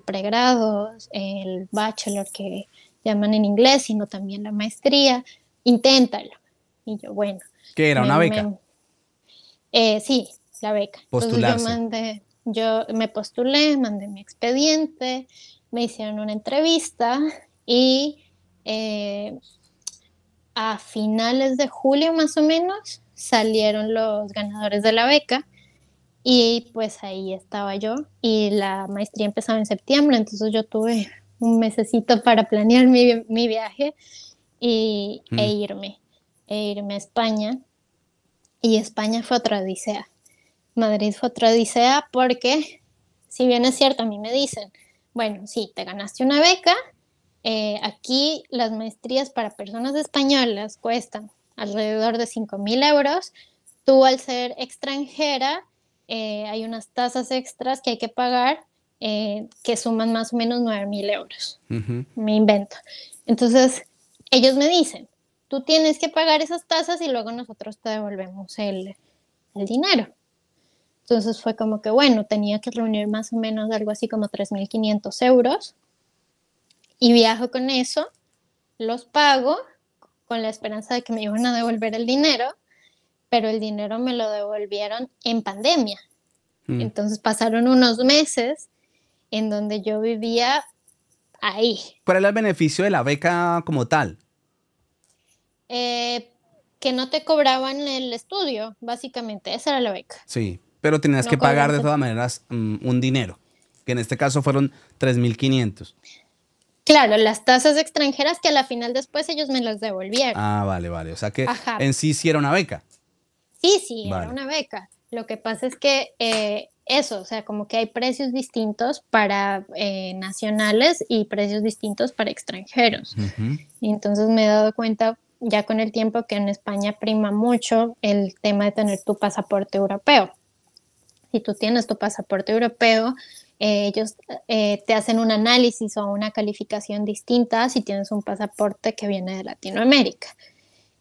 pregrado, el bachelor que llaman en inglés, sino también la maestría. Inténtalo. Y yo, bueno. ¿Qué era? ¿Una beca? Eh, sí, la beca. Postularse. yo, mandé, yo me postulé, mandé mi expediente, me hicieron una entrevista y... Eh, a finales de julio más o menos salieron los ganadores de la beca y pues ahí estaba yo y la maestría empezaba en septiembre, entonces yo tuve un mesecito para planear mi, viaje y, mm. e irme, e irme a España. Y España fue otra odisea. Madrid fue otra odisea porque, si bien es cierto, a mí me dicen, bueno, sí, te ganaste una beca, eh, aquí las maestrías para personas españolas cuestan alrededor de 5.000 euros. Tú al ser extranjera, eh, hay unas tasas extras que hay que pagar eh, que suman más o menos 9.000 euros. Me invento. Entonces, ellos me dicen, tú tienes que pagar esas tasas y luego nosotros te devolvemos el, el dinero. Entonces fue como que, bueno, tenía que reunir más o menos algo así como 3.500 euros y viajo con eso, los pago con la esperanza de que me iban a devolver el dinero, pero el dinero me lo devolvieron en pandemia. Mm. Entonces pasaron unos meses en donde yo vivía ahí. ¿Cuál era el beneficio de la beca como tal? Eh, que no te cobraban el estudio, básicamente, esa era la beca. Sí, pero tenías que pagar de todas maneras mm, un dinero, que en este caso fueron 3.500. Claro, las tasas extranjeras que a la final después ellos me las devolvieron. Ah, vale, vale. O sea que en sí sí era una beca. Sí, sí, era una beca. Lo que pasa es que eh, eso, o sea, como que hay precios distintos para eh, nacionales y precios distintos para extranjeros. Y Entonces me he dado cuenta ya con el tiempo que en España prima mucho el tema de tener tu pasaporte europeo. Si tú tienes tu pasaporte europeo, eh, ellos eh, te hacen un análisis o una calificación distinta si tienes un pasaporte que viene de Latinoamérica.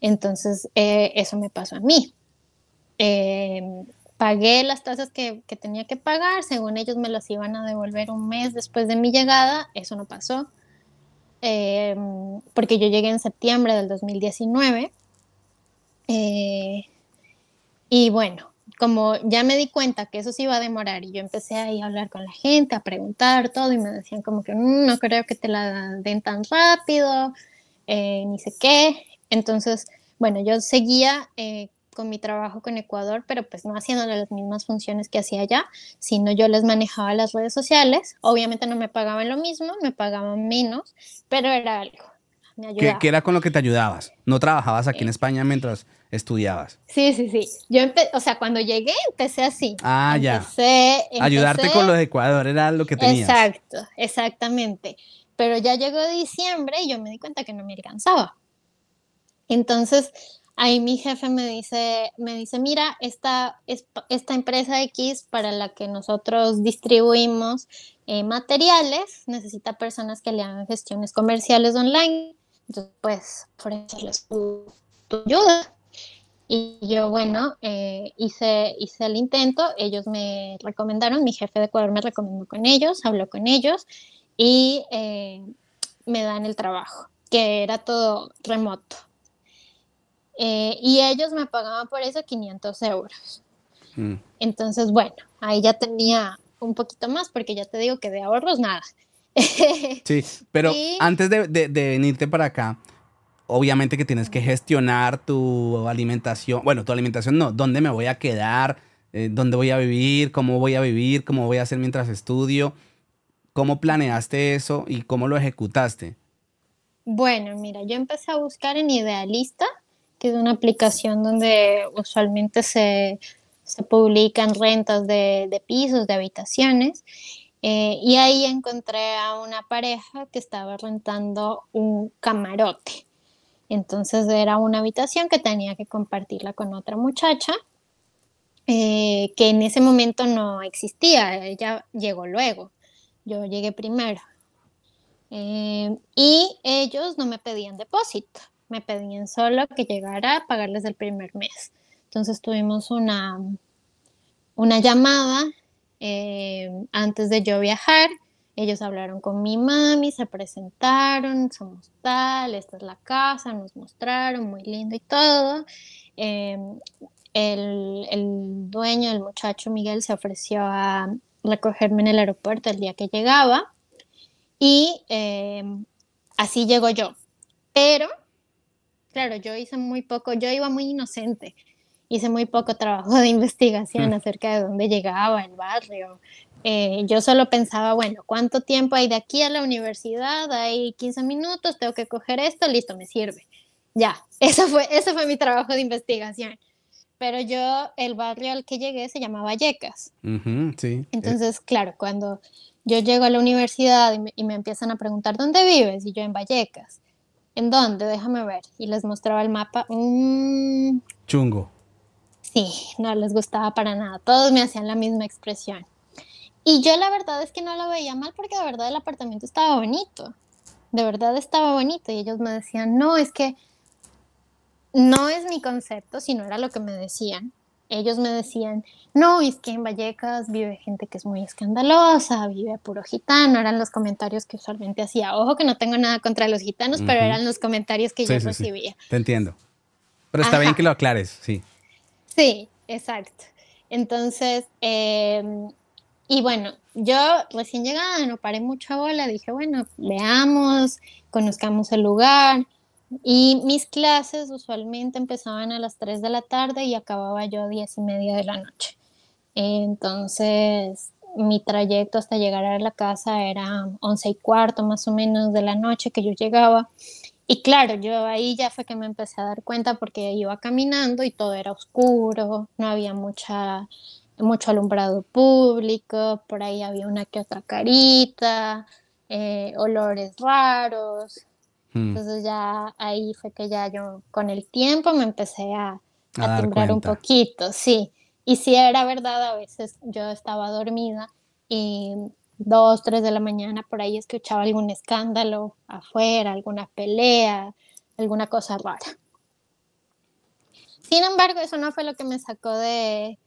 Entonces, eh, eso me pasó a mí. Em, pagué las tasas que, que, tenía que pagar, según ellos me las iban a devolver un mes después de mi llegada, eso no pasó, em, porque yo llegué en septiembre del 2019. y bueno, como ya me di cuenta que eso sí iba a demorar y yo empecé ahí a hablar con la gente, a preguntar todo y me decían como que mm, no creo que te la den tan rápido, eh, ni sé qué. Entonces, bueno, yo seguía eh, con mi trabajo con Ecuador, pero pues no haciéndole las mismas funciones que hacía allá, sino yo les manejaba las redes sociales. Obviamente no me pagaban lo mismo, me pagaban menos, pero era algo. Que, era con lo que te ayudabas. No trabajabas aquí en eh. España mientras estudiabas. Sí, sí, sí. Yo o sea, cuando llegué empecé así. Ah, ya. Ayudarte con con de Ecuador era lo que tenías. Exacto, exactamente. Pero ya llegó diciembre y yo me di cuenta que no me alcanzaba. Entonces, ahí mi jefe me dice, me dice, mira, esta, esta empresa X para la que nosotros distribuimos eh, materiales necesita personas que le hagan gestiones comerciales online. Entonces, pues, ofrecerles tu, tu ayuda. Y yo, bueno, eh, hice, el intento, ellos me recomendaron, mi jefe de Ecuador me recomendó con ellos, habló con ellos y eh, me dan el trabajo, que era todo remoto. Eh, y ellos me pagaban por eso 500 euros. Mm. Entonces, bueno, ahí ya tenía un poquito más, porque ya te digo que de ahorros nada. Sí, pero antes de, venirte para acá, obviamente que tienes que gestionar tu alimentación. Bueno, tu alimentación no, dónde me voy a quedar, eh, dónde voy a vivir, cómo voy a vivir, cómo voy a hacer mientras estudio. ¿Cómo planeaste eso y cómo lo ejecutaste? Bueno, mira, yo empecé a buscar en Idealista, que es una aplicación donde usualmente se, publican rentas de, de pisos, de habitaciones. Eh, y ahí encontré a una pareja que estaba rentando un camarote. Entonces era una habitación que tenía que compartirla con otra muchacha, eh, que en ese momento no existía, ella llegó luego, yo llegué primero. Eh, y ellos no me pedían depósito, me pedían solo que llegara a pagarles el primer mes. Entonces tuvimos una, una llamada eh, antes de yo viajar. Ellos hablaron con mi mami, se presentaron, somos tal, esta es la casa, nos mostraron, muy lindo y todo. Em, el, dueño, el muchacho Miguel, se ofreció a recogerme en el aeropuerto el día que llegaba y em, así llegó yo. Pero, claro, yo hice muy poco, yo iba muy inocente hice muy poco trabajo de investigación mm. acerca de dónde llegaba el barrio. Eh, yo solo pensaba, bueno, ¿cuánto tiempo hay de aquí a la universidad? Hay 15 minutos, tengo que coger esto, listo, me sirve. Ya, eso fue, eso fue mi trabajo de investigación. Pero yo, el barrio al que llegué se llamaba Vallecas. Entonces, claro, cuando yo llego a la universidad y me, empiezan a preguntar, ¿dónde vives? Y yo en Vallecas. ¿En dónde? Déjame ver. Y les mostraba el mapa. Mm. Chungo no les gustaba para nada. Todos me hacían la misma expresión. Y yo la verdad es que no lo veía mal porque de verdad el apartamento estaba bonito. De verdad estaba bonito. Y ellos me decían, no, es que no es mi concepto, sino era lo que me decían. Ellos me decían, no, es que en Vallecas vive gente que es muy escandalosa, vive puro gitano. Eran los comentarios que usualmente hacía. Ojo que no tengo nada contra los gitanos, pero eran los comentarios que yo recibía. Te entiendo. Pero está bien que lo aclares, sí. Sí, exacto. Entonces, eh, y bueno, yo recién llegada no paré mucha bola, dije, bueno, veamos, conozcamos el lugar. Y mis clases usualmente empezaban a las 3 de la tarde y acababa yo a 10 y media de la noche. Entonces, mi trayecto hasta llegar a la casa era 11 y cuarto más o menos de la noche que yo llegaba. Y claro, yo ahí ya fue que me empecé a dar cuenta porque iba caminando y todo era oscuro, no había mucha, mucho alumbrado público, por ahí había una que otra carita, eh, olores raros. Mm. Entonces ya ahí fue que ya yo con el tiempo me empecé a, a, un poquito, sí. Y sí era verdad, a veces yo estaba dormida y 2, 3 de la mañana, por ahí escuchaba algún escándalo afuera, alguna pelea, alguna cosa rara. Sin embargo, eso no fue lo que me sacó de,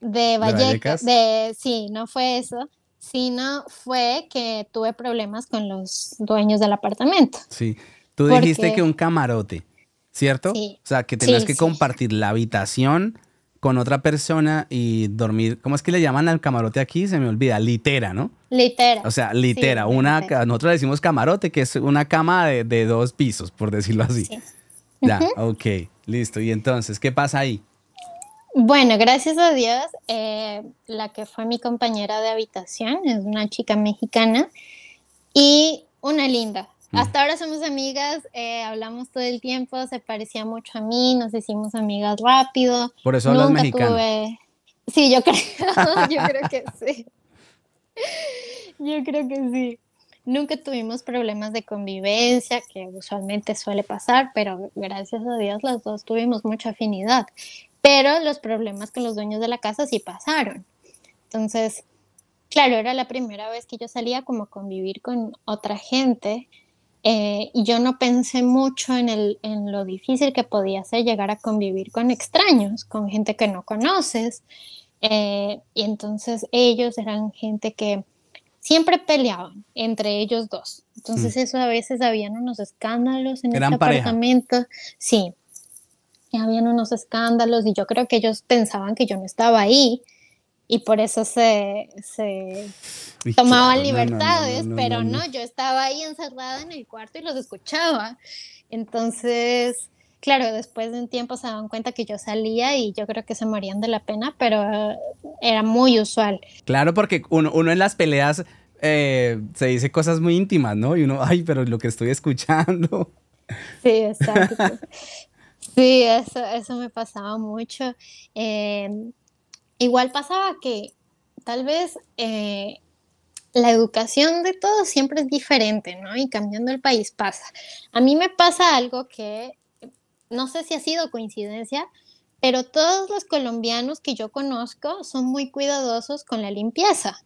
de Vallecas, de, sí, no fue eso, sino fue que tuve problemas con los dueños del apartamento. Sí, tú dijiste que un camarote, ¿cierto? Sí, o sea, que tenías que compartir la habitación con otra persona y dormir, ¿cómo es que le llaman al camarote aquí? Se me olvida, litera, ¿no? Litera. O sea, litera, una, nosotros decimos camarote, que es una cama de, dos pisos, por decirlo así. Sí. Ya, ok, listo. ¿Y entonces qué pasa ahí? Bueno, gracias a Dios, eh, la que fue mi compañera de habitación es una chica mexicana y una linda, Mm. Hasta ahora somos amigas, eh, hablamos todo el tiempo, se parecía mucho a mí, nos hicimos amigas rápido. Por eso hablas mexicano. Sí, yo creo, yo creo que sí. Yo creo que sí. Nunca tuvimos problemas de convivencia, que usualmente suele pasar, pero gracias a Dios las dos tuvimos mucha afinidad. Pero los problemas con los dueños de la casa sí pasaron. Entonces, claro, era la primera vez que yo salía como a convivir con otra gente eh, y yo no pensé mucho en, lo difícil que podía ser llegar a convivir con extraños, con gente que no conoces. Eh, y entonces ellos eran gente que siempre peleaban entre ellos dos. Entonces mm. eso a veces habían unos escándalos en el este apartamento. Sí, habían unos escándalos y yo creo que ellos pensaban que yo no estaba ahí y por eso se, se tomaban libertades, pero no, yo estaba ahí encerrada en el cuarto y los escuchaba. Entonces, claro, después de un tiempo se daban cuenta que yo salía y yo creo que se morían de la pena, pero era muy usual. Claro, porque uno, uno en las peleas eh, se dice cosas muy íntimas, ¿no? Y uno, ay, pero lo que estoy escuchando. Sí, exacto. sí, eso, eso me pasaba mucho. Eh, igual pasaba que tal vez eh, la educación de todos siempre es diferente, ¿no? Y cambiando el país pasa. A mí me pasa algo que no sé si ha sido coincidencia, pero todos los colombianos que yo conozco son muy cuidadosos con la limpieza,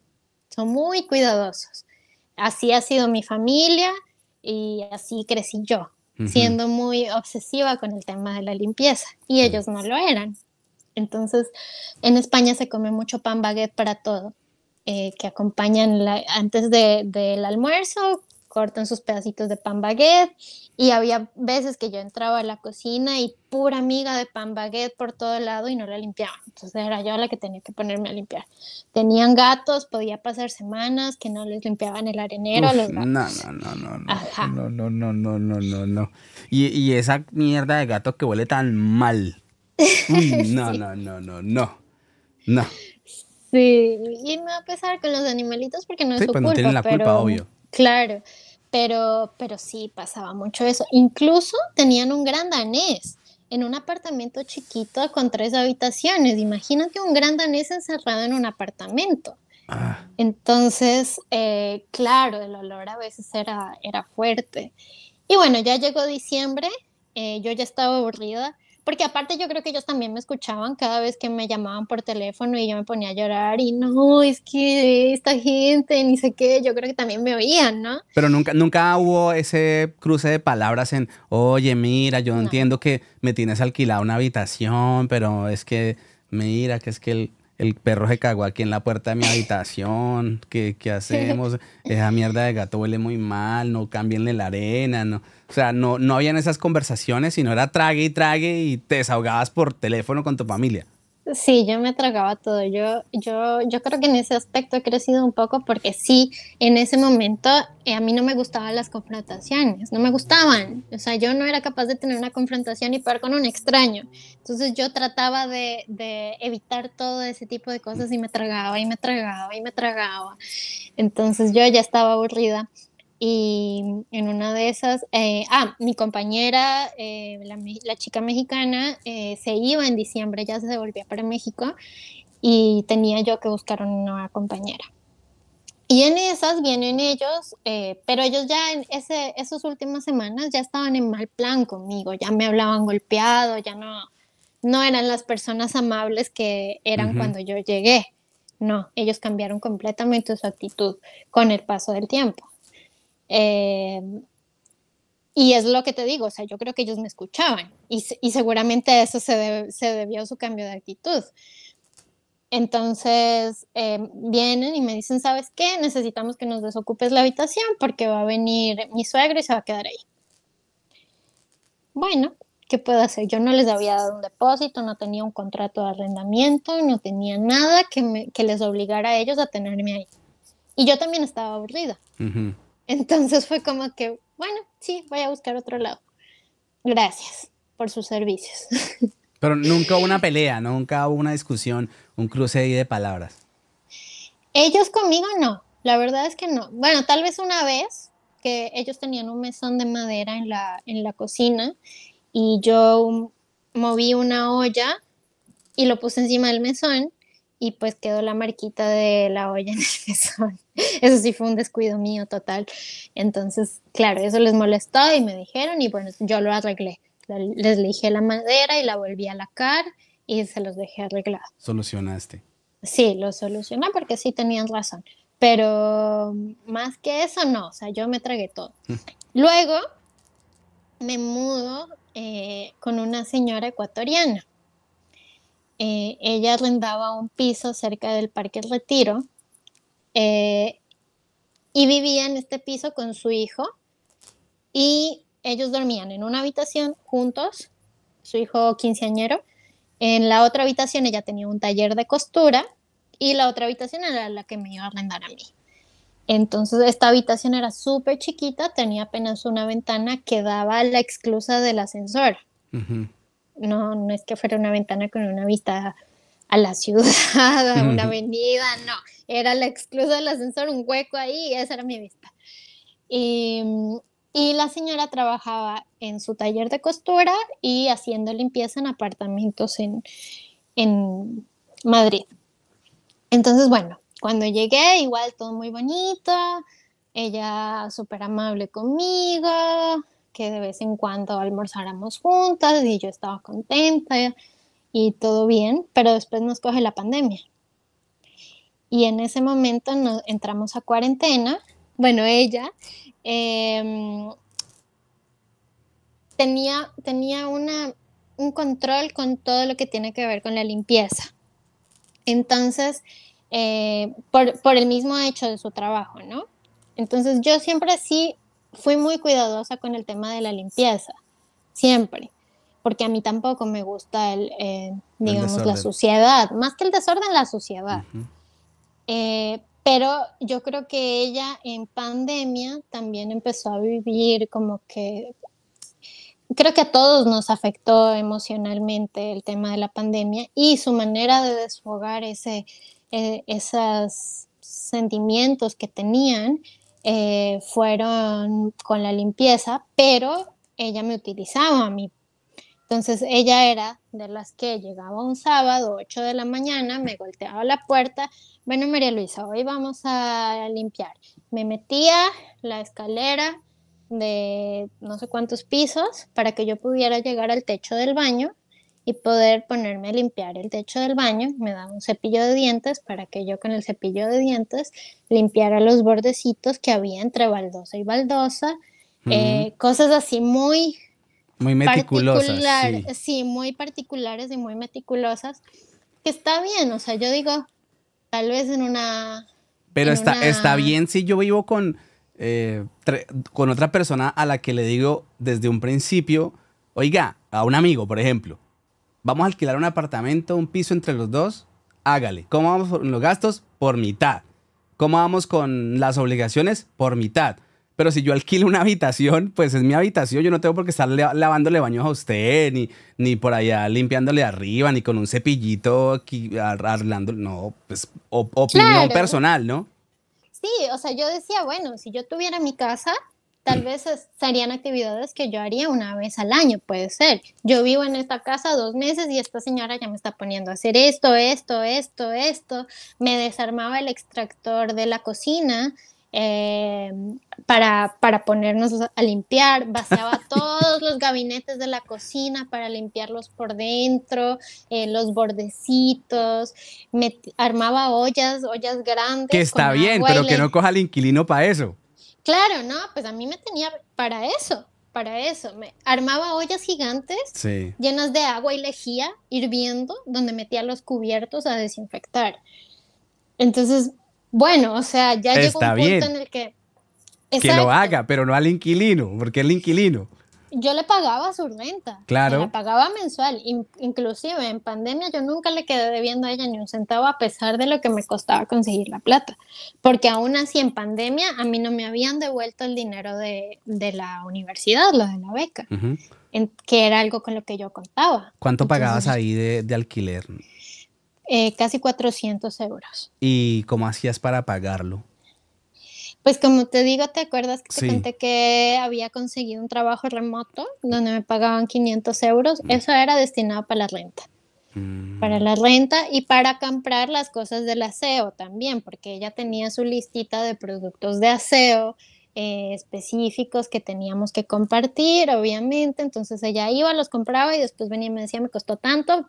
son muy cuidadosos. Así ha sido mi familia y así crecí yo, siendo muy obsesiva con el tema de la limpieza, y ellos no lo eran. Entonces, en España se come mucho pan baguette para todo, eh, que acompañan antes del almuerzo, cortan sus pedacitos de pan baguette y había veces que yo entraba a la cocina y pura miga de pan baguette por todo lado y no la limpiaba. Entonces era yo la que tenía que ponerme a limpiar. Tenían gatos, podía pasar semanas que no les limpiaban el arenero los No, no, no, no, no, no, no, no, no, no, no. Y, y esa mierda de gato que huele tan mal. Uy, no, no, no, no, no, no. Sí, y me va a pesar con los animalitos porque no es su pues, culpa. tienen la culpa, obvio. Claro, pero, pero sí pasaba mucho eso. Incluso tenían un gran danés en un apartamento chiquito con tres habitaciones. Imagínate un gran danés encerrado en un apartamento. Ah. Entonces, eh, claro, el olor a veces era, era fuerte. Y bueno, ya llegó diciembre, eh, yo ya estaba aburrida porque aparte yo creo que ellos también me escuchaban cada vez que me llamaban por teléfono y yo me ponía a llorar y no, es que esta gente, ni sé qué, yo creo que también me oían, ¿no? Pero nunca, nunca hubo ese cruce de palabras en, oye, mira, yo entiendo que me tienes alquilada una habitación, pero es que, mira, que es que el, el perro se cagó aquí en la puerta de mi habitación, ¿qué, qué hacemos? Esa mierda de gato huele muy mal, no cambienle la arena, no. O sea, no, no habían esas conversaciones, sino era trague y trague y te desahogabas por teléfono con tu familia. Sí, yo me tragaba todo. Yo, yo, creo que en ese aspecto he crecido un poco porque sí, en ese momento eh, a mí no me gustaban las confrontaciones, no me gustaban. O sea, yo no era capaz de tener una confrontación y par con un extraño. Entonces yo trataba de evitar todo ese tipo de cosas y me tragaba y me tragaba y me tragaba. Entonces yo ya estaba aburrida. Y en una de esas, eh, ah, mi compañera, eh, la, chica mexicana, eh, se iba en diciembre, ya se devolvía para México y tenía yo que buscar una nueva compañera. Y en esas vienen ellos, pero ellos ya en esas últimas semanas ya estaban en mal plan conmigo, ya me hablaban golpeado, ya no, no eran las personas amables que eran cuando yo llegué. No, ellos cambiaron completamente su actitud con el paso del tiempo. Eh, y es lo que te digo, o sea, yo creo que ellos me escuchaban y, seguramente eso se, debió a su cambio de actitud. Entonces eh, vienen y me dicen, ¿sabes qué? Necesitamos que nos desocupes la habitación porque va a venir mi suegro y se va a quedar ahí. Bueno, ¿qué puedo hacer? Yo no les había dado un depósito, no tenía un contrato de arrendamiento, no tenía nada que, les obligara a ellos a tenerme ahí. Y yo también estaba aburrida. Uh entonces fue como que, bueno, sí, voy a buscar otro lado. Gracias por sus servicios. Pero nunca hubo una pelea, nunca hubo una discusión, un cruce de palabras. Ellos conmigo no, la verdad es que no. Bueno, tal vez una vez que ellos tenían un mesón de madera en la, en la cocina y yo moví una olla y lo puse encima del mesón y pues quedó la marquita de la olla en el mesón. eso sí fue un descuido mío total. Entonces, claro, eso les molestó y me dijeron y bueno, yo lo arreglé. Les lijé la madera y la volví a lacar y se los dejé arreglados. ¿Solucionaste? Sí, lo solucioné porque sí tenían razón. Pero más que eso, no, o sea, yo me tragué todo. Mm. Luego me mudo eh, con una señora ecuatoriana. Eh, ella arrendaba un piso cerca del Parque Retiro eh, y vivía en este piso con su hijo y ellos dormían en una habitación juntos, su hijo quinceañero. En la otra habitación ella tenía un taller de costura y la otra habitación era la que me iba a arrendar a mí. Entonces esta habitación era súper chiquita, tenía apenas una ventana que daba la exclusa del ascensor. No, no es que fuera una ventana con una vista a la ciudad, a una avenida, no, era la exclusa del ascensor, un hueco ahí, esa era mi vista. Em, y, la señora trabajaba en su taller de costura y haciendo limpieza en apartamentos en, en Madrid. Entonces, bueno, cuando llegué, igual todo muy bonito, ella súper amable conmigo, que de vez en cuando almorzáramos juntas y yo estaba contenta y todo bien, pero después nos coge la pandemia. Y en ese momento nos entramos a cuarentena, bueno, ella em, tenía, tenía una, un control con todo lo que tiene que ver con la limpieza. Entonces, eh, por, por el mismo hecho de su trabajo, ¿no? Entonces yo siempre sí fui muy cuidadosa con el tema de la limpieza, siempre porque a mí tampoco me gusta el, eh, digamos, la suciedad, más que el desorden, la suciedad. Eh, pero yo creo que ella en pandemia también empezó a vivir como que, creo que a todos nos afectó emocionalmente el tema de la pandemia y su manera de desfogar ese, eh, esos sentimientos que tenían fueron con la limpieza, pero ella me utilizaba a mí entonces ella era de las que llegaba un sábado, 8 de la mañana, me golpeaba la puerta, bueno María Luisa, hoy vamos a limpiar. Me metía la escalera de no sé cuántos pisos para que yo pudiera llegar al techo del baño y poder ponerme a limpiar el techo del baño. Me daba un cepillo de dientes para que yo con el cepillo de dientes limpiara los bordecitos que había entre baldosa y baldosa. Eh, cosas así muy muy meticulosas. Sí. muy particulares y muy meticulosas. Que está bien, o sea, yo digo, tal vez en una. Pero está, está bien si yo vivo con, eh, con otra persona a la que le digo desde un principio, oiga, a un amigo, por ejemplo, vamos a alquilar un apartamento, un piso entre los dos, hágale. ¿Cómo vamos con los gastos? Por mitad. ¿Cómo vamos con las obligaciones? Por mitad. Pero si yo alquilo una habitación, pues es mi habitación. Yo no tengo por qué estar lavándole baños a usted, ni, ni por allá limpiándole arriba, ni con un cepillito aquí arreglando. No, pues opinión personal, ¿no? Sí, o sea, yo decía, bueno, si yo tuviera mi casa, tal mm. vez serían actividades que yo haría una vez al año, puede ser. Yo vivo en esta casa dos meses y esta señora ya me está poniendo a hacer esto, esto, esto, esto. Me desarmaba el extractor de la cocina eh, para, ponernos a limpiar, vaciaba todos los gabinetes de la cocina para limpiarlos por dentro, eh, los bordecitos, me armaba ollas, ollas grandes. Que está bien, pero que no coja el inquilino para eso. Claro, no, pues a mí me tenía para eso, para eso. Me armaba ollas gigantes llenas de agua y lejía hirviendo, donde metía los cubiertos a desinfectar. Entonces bueno, o sea, ya llegó un punto en el que... Que lo haga, pero no al inquilino, porque el inquilino yo le pagaba su renta. Claro. Le pagaba mensual. inclusive en pandemia yo nunca le quedé debiendo a ella ni un centavo a pesar de lo que me costaba conseguir la plata. Porque aún así en pandemia a mí no me habían devuelto el dinero de, la universidad, lo de la beca, que era algo con lo que yo contaba. ¿Cuánto pagabas ahí de, de alquiler? Eh, casi 400 euros. ¿Y cómo hacías para pagarlo? Pues como te digo, ¿te acuerdas que te conté que había conseguido un trabajo remoto donde me pagaban 500 euros? Mm. Eso era destinado para la renta. Mm. Para la renta y para comprar las cosas del aseo también, porque ella tenía su listita de productos de aseo eh, específicos que teníamos que compartir, obviamente. Entonces ella iba, los compraba y después venía y me decía, me costó tanto,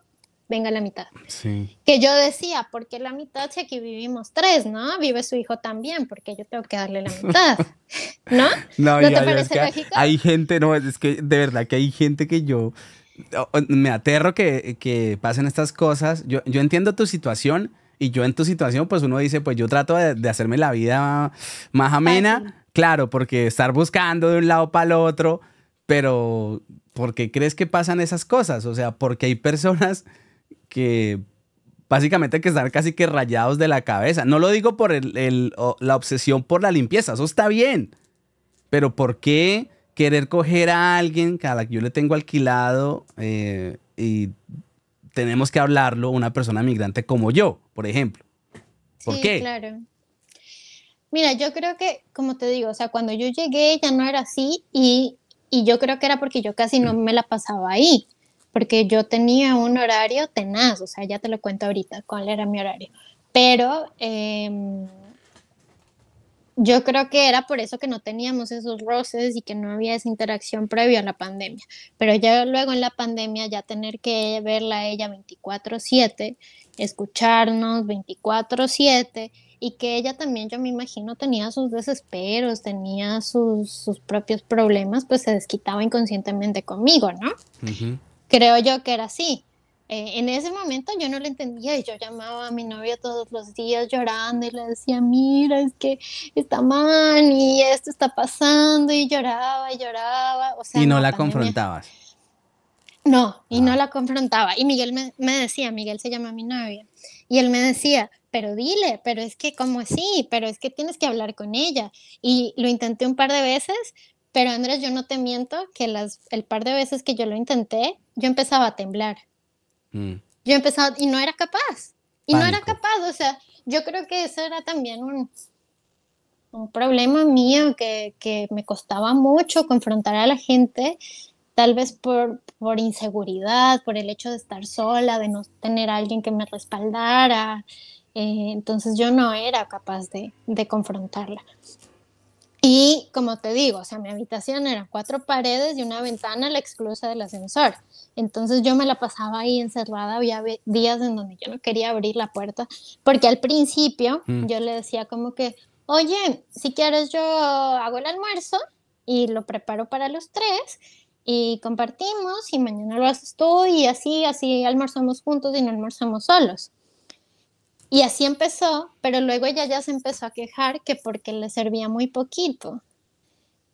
venga la mitad. Sí. Que yo decía, porque la mitad si aquí vivimos tres, ¿no? Vive su hijo también, porque yo tengo que darle la mitad, ¿no? ¿No, te parece es Hay gente, no, es que de verdad que hay gente que yo me aterro que, que pasen estas cosas. Yo, yo entiendo tu situación y yo en tu situación, pues uno dice, pues yo trato de, hacerme la vida más amena, claro, porque estar buscando de un lado para el otro, pero ¿por qué crees que pasan esas cosas? O sea, porque hay personas que básicamente hay que estar casi que rayados de la cabeza. No lo digo por la obsesión por la limpieza, eso está bien. Pero ¿por qué querer coger a alguien a que yo le tengo alquilado eh, y tenemos que hablarlo una persona migrante como yo, por ejemplo? ¿Por Claro. Mira, yo creo que, como te digo, o sea, cuando yo llegué ya no era así y, y yo creo que era porque yo casi no mm. me la pasaba ahí porque yo tenía un horario tenaz, o sea, ya te lo cuento ahorita cuál era mi horario, pero em, yo creo que era por eso que no teníamos esos roces y que no había esa interacción previa a la pandemia. Pero ya luego en la pandemia, ya tener que verla a ella 24/7, escucharnos 24/7 y que ella también, yo me imagino, tenía sus desesperos, tenía sus, sus propios problemas, pues se desquitaba inconscientemente conmigo, ¿no? Ajá creo yo que era así. Eh, en ese momento yo no lo entendía y yo llamaba a mi novio todos los días llorando y le decía, mira, es que está mal y esto está pasando y lloraba y lloraba. O sea, y no, la confrontabas. No, y no ah. la confrontaba. Y Miguel me, decía, Miguel se llama mi novia y él me decía, pero dile, pero es que cómo así, pero es que tienes que hablar con ella. Y lo intenté un par de veces, pero Andrés, yo no te miento que las, el par de veces que yo lo intenté, yo empezaba a temblar. Mm. Yo empezaba y no era capaz. Y no era capaz, o sea, yo creo que eso era también un, un problema mío que, que, me costaba mucho confrontar a la gente, tal vez por, por inseguridad, por el hecho de estar sola, de no tener a alguien que me respaldara. Eh, entonces yo no era capaz de, de confrontarla. Y como te digo, o sea, mi habitación era cuatro paredes y una ventana la exclusa del ascensor. Entonces yo me la pasaba ahí encerrada, había días en donde yo no quería abrir la puerta, porque al principio mm. yo le decía como que, oye, si quieres yo hago el almuerzo y lo preparo para los tres y compartimos y mañana lo haces tú y así, así almorzamos juntos y no almorzamos solos. Y así empezó, pero luego ella ya se empezó a quejar que porque le servía muy poquito.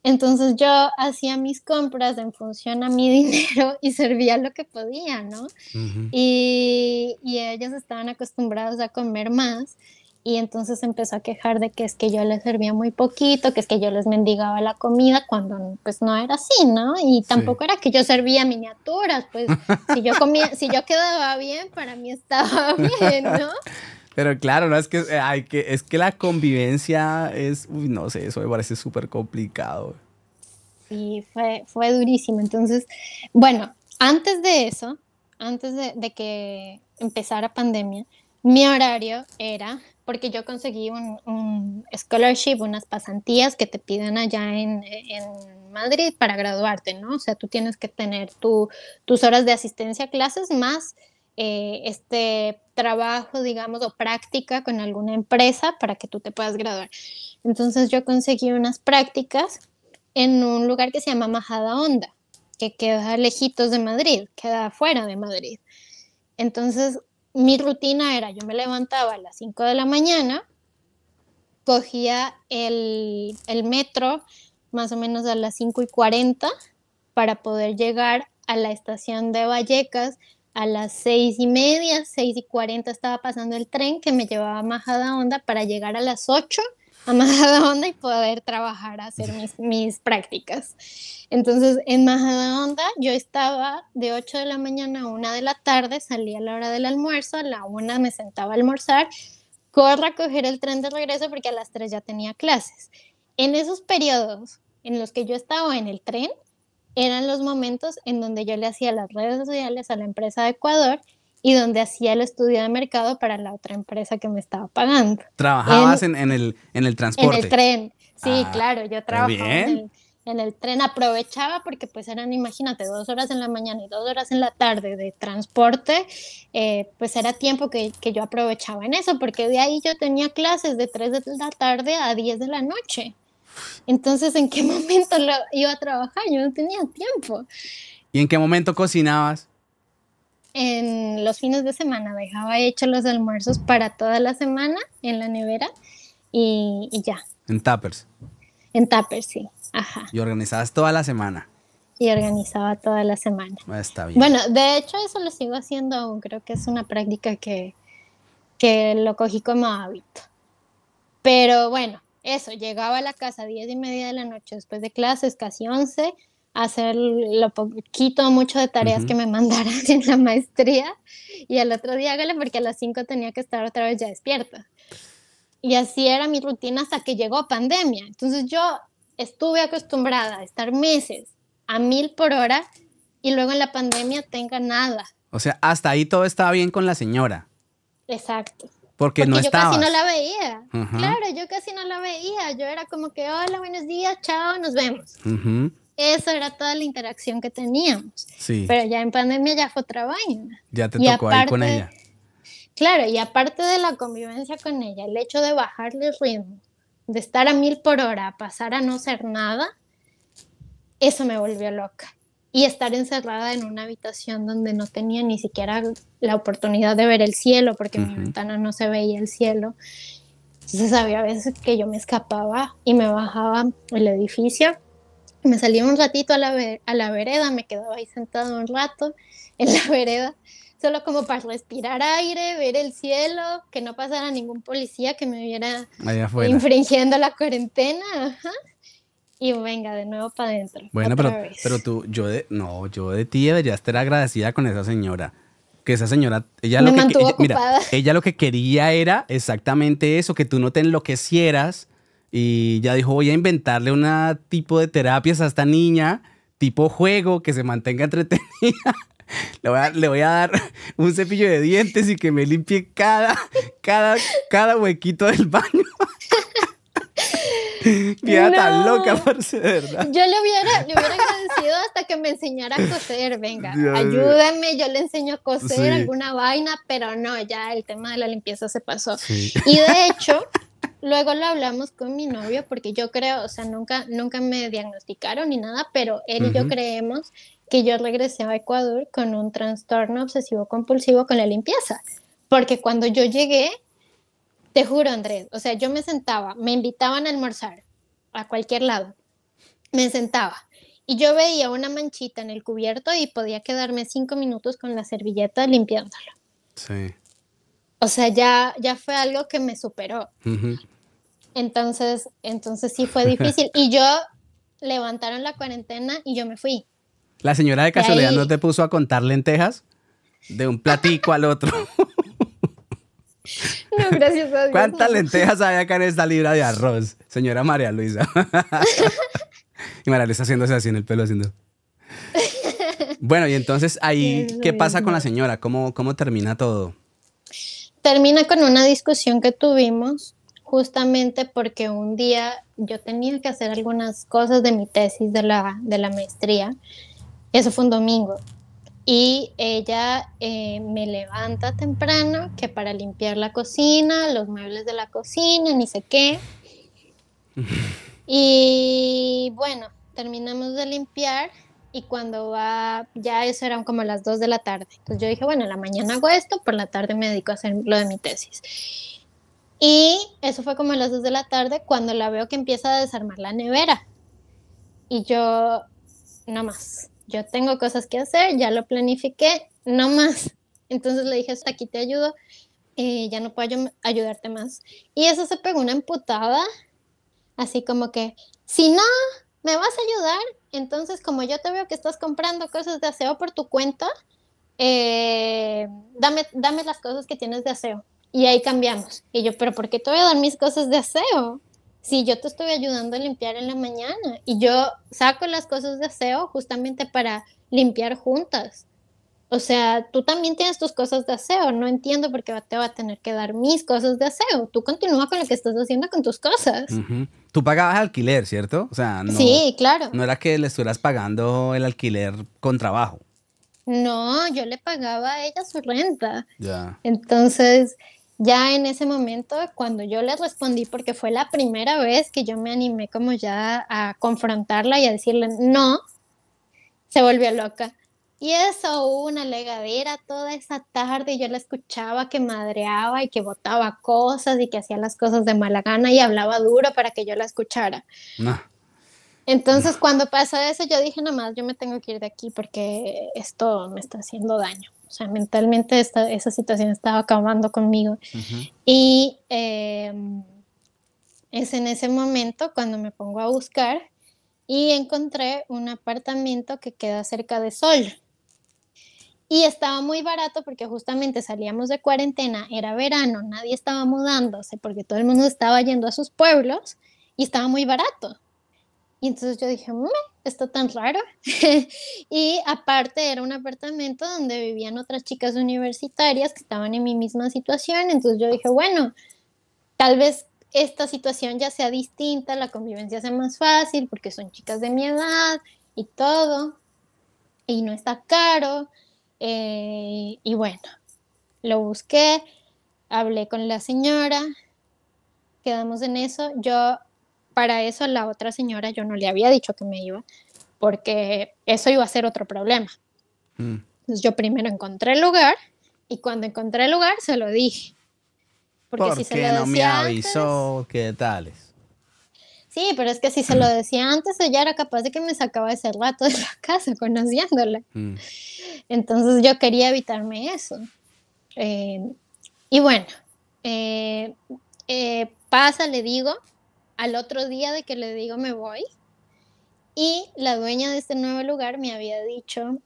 Entonces yo hacía mis compras en función a mi dinero y servía lo que podía, ¿no? y, ellos estaban acostumbrados a comer más y entonces empezó a quejar de que es que yo les servía muy poquito, que es que yo les mendigaba la comida cuando pues no era así, ¿no? Y tampoco era que yo servía miniaturas, pues si yo comía, si yo quedaba bien, para mí estaba bien, ¿no? Pero claro, no es que, hay eh, que es que la convivencia es, no sé, eso me parece súper complicado. Sí, fue, fue durísimo. Entonces, bueno, antes de eso, antes de, que empezara pandemia, mi horario era, porque yo conseguí un, scholarship, unas pasantías que te piden allá en, Madrid para graduarte, ¿no? O sea, tú tienes que tener tu, tus horas de asistencia a clases más eh, este trabajo, digamos, o práctica con alguna empresa para que tú te puedas graduar. Entonces yo conseguí unas prácticas en un lugar que se llama Majada Honda, que queda lejitos de Madrid, queda fuera de Madrid. Entonces mi rutina era, yo me levantaba a las 5 de la mañana, cogía el, el metro más o menos a las 5 y 40 para poder llegar a la estación de Vallecas a las seis y media, seis y cuarenta estaba pasando el tren que me llevaba a Majada Onda para llegar a las ocho a Majada Onda y poder trabajar, hacer mis, prácticas. Entonces, en Majada Onda yo estaba de ocho de la mañana a una de la tarde, salía a la hora del almuerzo, a la una me sentaba a almorzar, corra a coger el tren de regreso porque a las tres ya tenía clases. En esos periodos en los que yo estaba en el tren, eran los momentos en donde yo le hacía las redes sociales a la empresa de Ecuador y donde hacía el estudio de mercado para la otra empresa que me estaba pagando. ¿Trabajabas en, el, transporte? En el tren, sí, ah, claro, yo trabajaba en el, tren, aprovechaba porque pues eran, imagínate, dos horas en la mañana y dos horas en la tarde de transporte, eh, pues era tiempo que, que yo aprovechaba en eso, porque de ahí yo tenía clases de 3 de la tarde a 10 de la noche. Entonces, ¿en qué momento lo iba a trabajar? Yo no tenía tiempo. ¿Y en qué momento cocinabas? En los fines de semana dejaba hechos los almuerzos para toda la semana en la nevera y, ya. En tuppers. En tuppers, sí. Ajá. Y organizabas toda la semana. Y organizaba toda la semana. Ah, está bien. Bueno, de hecho eso lo sigo haciendo aún. Creo que es una práctica que, que lo cogí como hábito. Pero bueno, eso, llegaba a la casa a 10 y media de la noche después de clases, casi 11, a hacer lo poquito mucho de tareas que me mandaran en la maestría y al otro día hágale porque a las 5 tenía que estar otra vez ya despierta. Y así era mi rutina hasta que llegó pandemia. Entonces yo estuve acostumbrada a estar meses a mil por hora y luego en la pandemia tenga nada. O sea, hasta ahí todo estaba bien con la señora. Exacto. Porque, no yo casi no la veía. Claro, yo casi no la veía. Yo era como que, hola, buenos días, chao, nos vemos. Eso era toda la interacción que teníamos. Sí. Pero ya en pandemia ya fue otra vaina. Ya te tocó ir con ella. Claro, y aparte de la convivencia con ella, el hecho de bajarle el ritmo, de estar a mil por hora, pasar a no ser nada, eso me volvió loca y estar encerrada en una habitación donde no tenía ni siquiera la oportunidad de ver el cielo, porque mi ventana no se veía el cielo. Entonces había veces que yo me escapaba y me bajaba el edificio, me salía un ratito a la, a la vereda, me quedaba ahí sentado un rato en la vereda, solo como para respirar aire, ver el cielo, que no pasara ningún policía que me viera infringiendo la cuarentena. Ajá y venga de nuevo para adentro. Bueno, pero, pero tú, yo de, no, yo de ti debería estar agradecida con esa señora. Que esa señora, ella lo que mira, ella lo que quería era exactamente eso, que tú no te enloquecieras y ya dijo, voy a inventarle una tipo de terapias a esta niña, tipo juego, que se mantenga entretenida. Le voy, a, le voy, a, dar un cepillo de dientes y que me limpie cada, cada, cada huequito del baño. Queda tan loca, por Yo le hubiera, le hubiera agradecido hasta que me enseñara a coser, venga, ayúdame, yo le enseño a coser alguna vaina, pero no, ya el tema de la limpieza se pasó. Y de hecho, luego lo hablamos con mi novio, porque yo creo, o sea, nunca, nunca me diagnosticaron ni nada, pero él y yo creemos que yo regresé a Ecuador con un trastorno obsesivo compulsivo con la limpieza, porque cuando yo llegué, te juro, Andrés, o sea, yo me sentaba, me invitaban a almorzar a cualquier lado, me sentaba y yo veía una manchita en el cubierto y podía quedarme cinco minutos con la servilleta limpiándolo. Sí. O sea, ya, ya fue algo que me superó. Entonces, entonces sí fue difícil. y yo levantaron la cuarentena y yo me fui. ¿La señora de casualidad no te puso a contar lentejas? De un platico al otro. No, gracias a Dios. ¿Cuántas lentejas hay acá en esta libra de arroz, señora María Luisa? y María Luisa haciéndose así en el pelo, haciendo. Bueno, y entonces ahí, ¿qué pasa con la señora? ¿Cómo, ¿Cómo termina todo? Termina con una discusión que tuvimos justamente porque un día yo tenía que hacer algunas cosas de mi tesis de la, de la maestría. Eso fue un domingo y ella eh, me levanta temprano que para limpiar la cocina, los muebles de la cocina, ni sé qué. y bueno, terminamos de limpiar y cuando va, ya eso eran como las 2 de la tarde. Entonces yo dije, bueno, la mañana hago esto, por la tarde me dedico a hacer lo de mi tesis. Y eso fue como las 2 de la tarde cuando la veo que empieza a desarmar la nevera. Y yo, no más yo tengo cosas que hacer, ya lo planifiqué, no más. Entonces le dije, aquí te ayudo, eh, ya no puedo ayudarte más. Y eso se pegó una emputada, así como que, si no, me vas a ayudar, entonces como yo te veo que estás comprando cosas de aseo por tu cuenta, eh, dame, dame las cosas que tienes de aseo. Y ahí cambiamos. Y yo, pero ¿por qué te voy a dar mis cosas de aseo? si yo te estoy ayudando a limpiar en la mañana y yo saco las cosas de aseo justamente para limpiar juntas. O sea, tú también tienes tus cosas de aseo. No entiendo por qué te va a tener que dar mis cosas de aseo. Tú continúa con lo que estás haciendo con tus cosas. Tú pagabas alquiler, ¿cierto? O sea, no, sí, claro. No era que le estuvieras pagando el alquiler con trabajo. No, yo le pagaba a ella su renta. Ya. Entonces, ya en ese momento, cuando yo le respondí, porque fue la primera vez que yo me animé como ya a confrontarla y a decirle no, se volvió loca. Y eso, una legadera toda esa tarde, yo la escuchaba que madreaba y que botaba cosas y que hacía las cosas de mala gana y hablaba duro para que yo la escuchara. Entonces, cuando pasó eso, yo dije, más, yo me tengo que ir de aquí porque esto me está haciendo daño. O sea, mentalmente esa situación estaba acabando conmigo. Y em, es en ese momento cuando me pongo a buscar y encontré un apartamento que queda cerca de Sol. Y estaba muy barato porque justamente salíamos de cuarentena, era verano, nadie estaba mudándose porque todo el mundo estaba yendo a sus pueblos y estaba muy barato. Y entonces yo dije, mm, está tan raro. y aparte era un apartamento donde vivían otras chicas universitarias que estaban en mi misma situación. Entonces yo dije, bueno, tal vez esta situación ya sea distinta, la convivencia sea más fácil porque son chicas de mi edad y todo. Y no está caro. Eh, y bueno, lo busqué, hablé con la señora, quedamos en eso. Yo para eso la otra señora yo no le había dicho que me iba, porque eso iba a ser otro problema. Mm. Entonces yo primero encontré el lugar y cuando encontré el lugar se lo dije. Porque si se lo no me avisó? ¿Qué tales? Sí, pero es que si se lo mm. decía antes, ella era capaz de que me sacaba ese rato de la casa conociéndola. Mm. Entonces yo quería evitarme eso. Eh, y bueno, eh, eh, pasa, le digo, al otro día de que le digo me voy. Y la dueña de este nuevo lugar me había dicho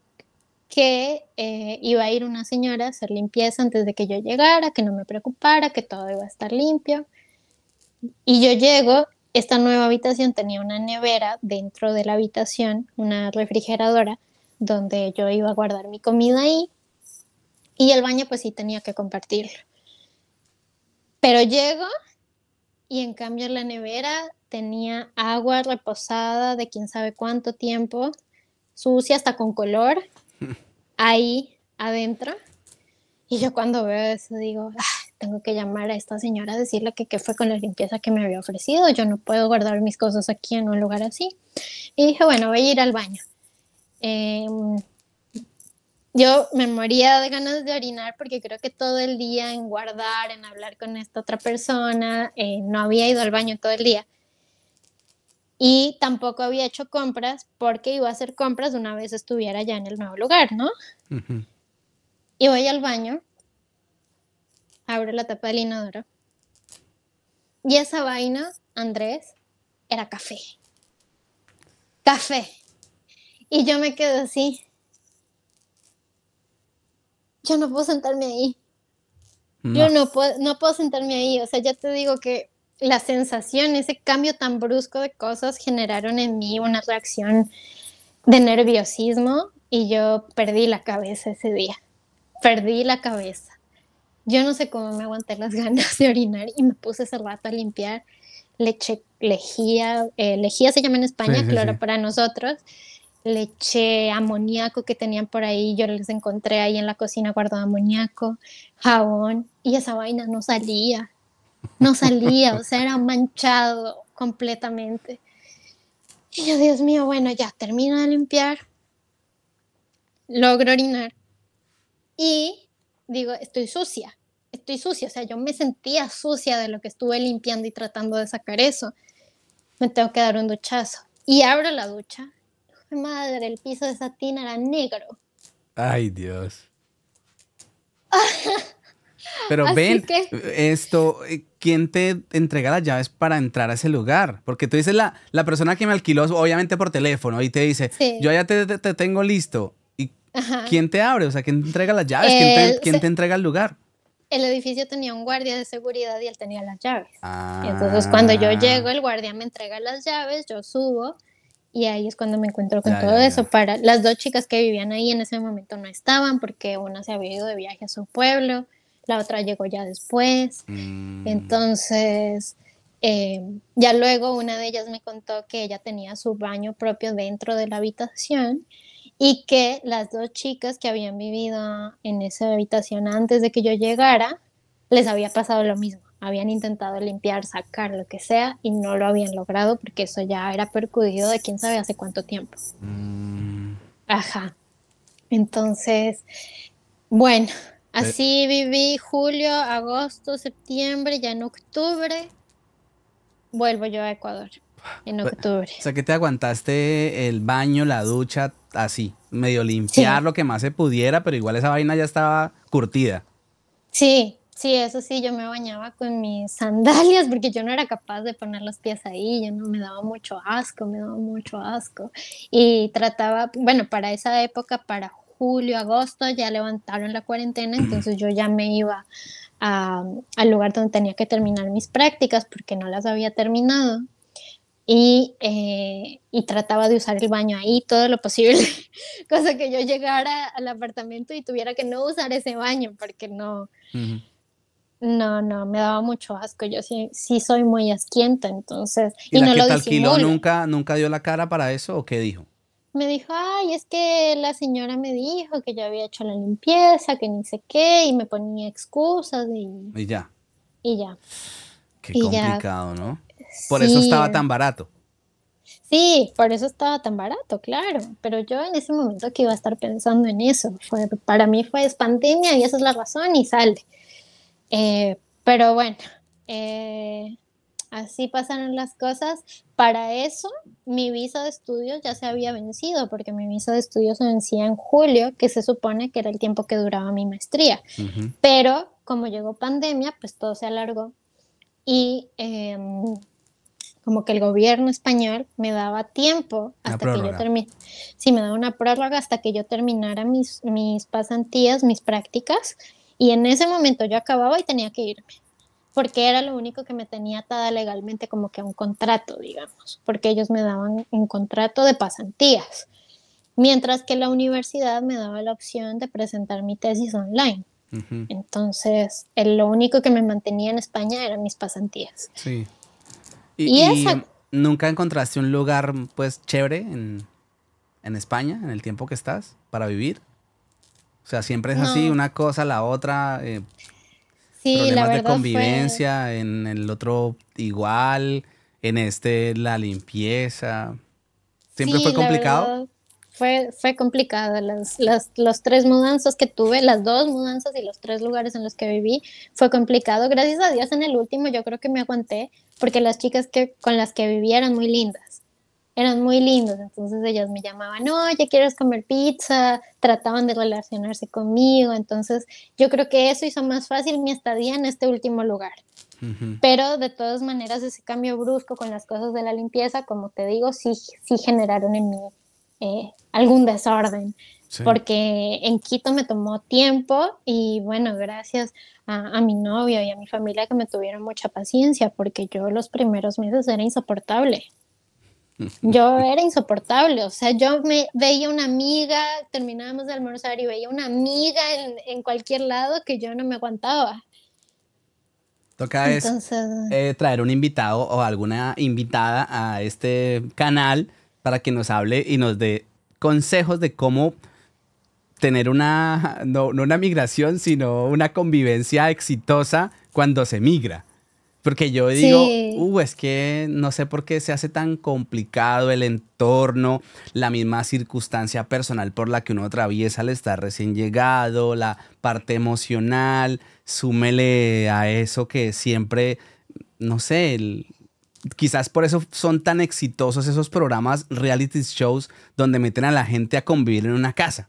que eh, iba a ir una señora a hacer limpieza antes de que yo llegara, que no me preocupara, que todo iba a estar limpio. Y yo llego, esta nueva habitación tenía una nevera dentro de la habitación, una refrigeradora, donde yo iba a guardar mi comida ahí. Y el baño pues sí tenía que compartirlo. Pero llego y en cambio la nevera tenía agua reposada de quién sabe cuánto tiempo, sucia hasta con color, ahí adentro. Y yo cuando veo eso digo, ah, tengo que llamar a esta señora a decirle que qué fue con la limpieza que me había ofrecido, yo no puedo guardar mis cosas aquí en un lugar así. Y dije, bueno, voy a ir al baño. Em, yo me moría de ganas de orinar porque creo que todo el día en guardar, en hablar con esta otra persona, eh, no había ido al baño todo el día. Y tampoco había hecho compras porque iba a hacer compras una vez estuviera ya en el nuevo lugar, ¿no? Y voy al baño, abro la tapa del inodoro. Y esa vaina, Andrés, era café. Café. Y yo me quedo así yo no puedo sentarme ahí. Yo no puedo, no puedo sentarme ahí. O sea, ya te digo que la sensación, ese cambio tan brusco de cosas generaron en mí una reacción de nerviosismo y yo perdí la cabeza ese día. Perdí la cabeza. Yo no sé cómo me aguanté las ganas de orinar y me puse ese rato a limpiar leche, lejía, eh, lejía se llama en España, cloro para nosotros leche, amoníaco que tenían por ahí, yo les encontré ahí en la cocina guardo amoníaco, jabón, y esa vaina no salía, no salía, o sea, era manchado completamente. Y yo, Dios mío, bueno, ya termino de limpiar, logro orinar y digo, estoy sucia, estoy sucia, o sea, yo me sentía sucia de lo que estuve limpiando y tratando de sacar eso. Me tengo que dar un duchazo. Y abro la ducha madre, el piso de satín era negro. Ay, Dios. Pero ven, esto, eh, ¿quién te entrega las llaves para entrar a ese lugar? Porque tú dices, la, la persona que me alquiló, obviamente por teléfono, y te dice, yo ya te, te, tengo listo. ¿Y quién te abre? O sea, ¿quién te entrega las llaves? ¿Quién, te, entrega el lugar? el edificio tenía un guardia de seguridad y él tenía las llaves. Ah. Entonces cuando yo llego, el guardia me entrega las llaves, yo subo y ahí es cuando me encuentro con todo eso. Para las dos chicas que vivían ahí en ese momento no estaban porque una se había ido de viaje a su pueblo, la otra llegó ya después. Mm. Entonces, em, ya luego una de ellas me contó que ella tenía su baño propio dentro de la habitación y que las dos chicas que habían vivido en esa habitación antes de que yo llegara les había pasado lo mismo habían intentado limpiar, sacar, lo que sea, y no lo habían logrado porque eso ya era percudido de quién sabe hace cuánto tiempo. Mm. Ajá. Entonces, bueno, eh. así viví julio, agosto, septiembre, ya en octubre vuelvo yo a Ecuador. En pues, octubre. O sea que te aguantaste el baño, la ducha, así, medio limpiar lo que más se pudiera, pero igual esa vaina ya estaba curtida. Sí, Sí, eso sí, yo me bañaba con mis sandalias porque yo no era capaz de poner los pies ahí, yo no me daba mucho asco, me daba mucho asco. Y trataba, bueno, para esa época, para julio, agosto, ya levantaron la cuarentena, entonces yo ya me iba a, al lugar donde tenía que terminar mis prácticas porque no las había terminado. Y, eh, trataba de usar el baño ahí todo lo posible, cosa que yo llegara al apartamento y tuviera que no usar ese baño porque no, no, no, me daba mucho asco. Yo sí, sí soy muy asquienta, entonces. ¿Y, la no que lo nunca, nunca dio la cara para eso o qué dijo? Me dijo, ay, es que la señora me dijo que yo había hecho la limpieza, que ni sé qué, y me ponía excusas y. Y ya. Y ya. Qué complicado, ¿no? Por eso estaba tan barato. Sí, por eso estaba tan barato, claro. Pero yo en ese momento que iba a estar pensando en eso, para mí fue es y esa es la razón y sale. Eh, pero bueno, eh, así pasaron las cosas. Para eso, mi visa de estudios ya se había vencido, porque mi visa de estudios se vencía en julio, que se supone que era el tiempo que duraba mi maestría. Pero como llegó pandemia, pues todo se alargó. Y em, como que el gobierno español me daba tiempo hasta que yo termine. Sí, me daba una prórroga hasta que yo terminara mis, mis pasantías, mis prácticas y en ese momento yo acababa y tenía que irme, porque era lo único que me tenía atada legalmente como que a un contrato, digamos, porque ellos me daban un contrato de pasantías, mientras que la universidad me daba la opción de presentar mi tesis online. Entonces, el, lo único que me mantenía en España eran mis pasantías. Sí. Y, nunca encontraste un lugar, pues, chévere en, en España, en el tiempo que estás, para vivir. O sea, siempre es así, una cosa, la otra. Eh, problemas la de convivencia, en el otro igual, en este la limpieza. ¿Siempre fue complicado? Fue, fue complicado. Las, las, los tres mudanzas que tuve, las dos mudanzas y los tres lugares en los que viví, fue complicado. Gracias a Dios en el último yo creo que me aguanté porque las chicas que, con las que viví eran muy lindas eran muy lindos, entonces ellas me llamaban, oye, ¿quieres comer pizza? Trataban de relacionarse conmigo, entonces yo creo que eso hizo más fácil mi estadía en este último lugar. Pero de todas maneras ese cambio brusco con las cosas de la limpieza, como te digo, sí, sí generaron en mí eh, algún desorden. porque en Quito me tomó tiempo y bueno, gracias a, a, mi novio y a mi familia que me tuvieron mucha paciencia porque yo los primeros meses era insoportable. Yo era insoportable, o sea, yo me veía una amiga, terminábamos de almorzar y veía una amiga en, cualquier lado que yo no me aguantaba. Toca eh, traer un invitado o alguna invitada a este canal para que nos hable y nos dé consejos de cómo tener una, no una migración, sino una convivencia exitosa cuando se migra. Porque yo digo, uh, es que no sé por qué se hace tan complicado el entorno, la misma circunstancia personal por la que uno atraviesa al estar recién llegado, la parte emocional, súmele a eso que siempre, no sé, quizás por eso son tan exitosos esos programas, reality shows, donde meten a la gente a convivir en una casa.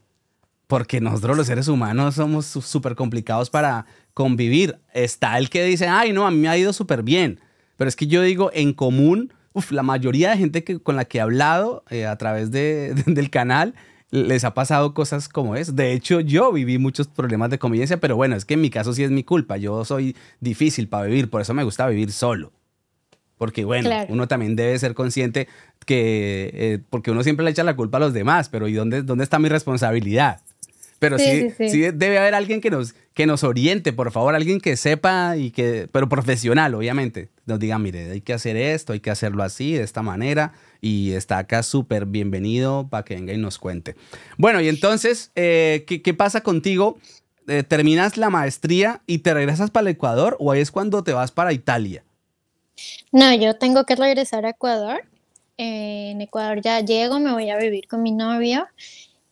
Porque nosotros los seres humanos somos súper complicados para convivir. Está el que dice, ay, no, a mí me ha ido súper bien. Pero es que yo digo, en común, la mayoría de gente que, con la que he hablado eh, a través del canal les ha pasado cosas como es. De hecho, yo viví muchos problemas de convivencia, pero bueno, es que en mi caso sí es mi culpa. Yo soy difícil para vivir, por eso me gusta vivir solo. Porque bueno, uno también debe ser consciente que, eh, porque uno siempre le echa la culpa a los demás, pero ¿y dónde, dónde está mi responsabilidad? Pero sí, sí, debe haber alguien que nos, que nos oriente, por favor, alguien que sepa y que, pero profesional, obviamente, nos diga, mire, hay que hacer esto, hay que hacerlo así, de esta manera, y está acá súper bienvenido para que venga y nos cuente. Bueno, y entonces, eh, ¿qué, pasa contigo? Eh, ¿Terminas la maestría y te regresas para el Ecuador o ahí es cuando te vas para Italia? No, yo tengo que regresar a Ecuador. Eh, en Ecuador ya llego, me voy a vivir con mi novio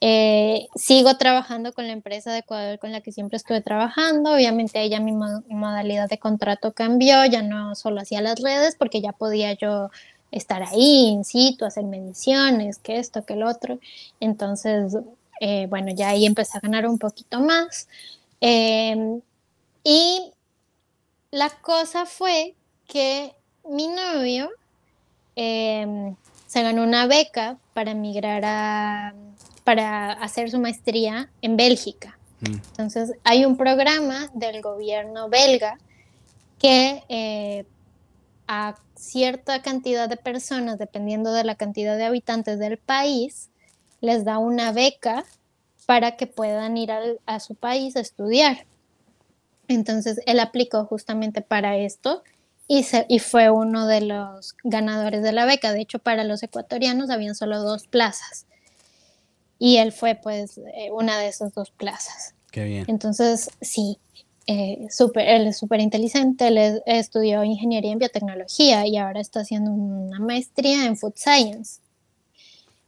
eh, sigo trabajando con la empresa de Ecuador con la que siempre estuve trabajando. Obviamente ella mi modalidad de contrato cambió, ya no solo hacía las redes porque ya podía yo estar ahí in situ, hacer mediciones, que esto, que el otro. Entonces, eh, bueno, ya ahí empecé a ganar un poquito más. Em, y la cosa fue que mi novio em, se ganó una beca para emigrar a para hacer su maestría en Bélgica. Mm. Entonces, hay un programa del gobierno belga que eh, a cierta cantidad de personas, dependiendo de la cantidad de habitantes del país, les da una beca para que puedan ir a su país a estudiar. Entonces, él aplicó justamente para esto y, y fue uno de los ganadores de la beca. De hecho, para los ecuatorianos habían solo dos plazas y él fue pues eh, una de esas dos plazas. Qué bien. Entonces, sí, eh, super, él es súper inteligente, él estudió ingeniería en biotecnología y ahora está haciendo una maestría en food science.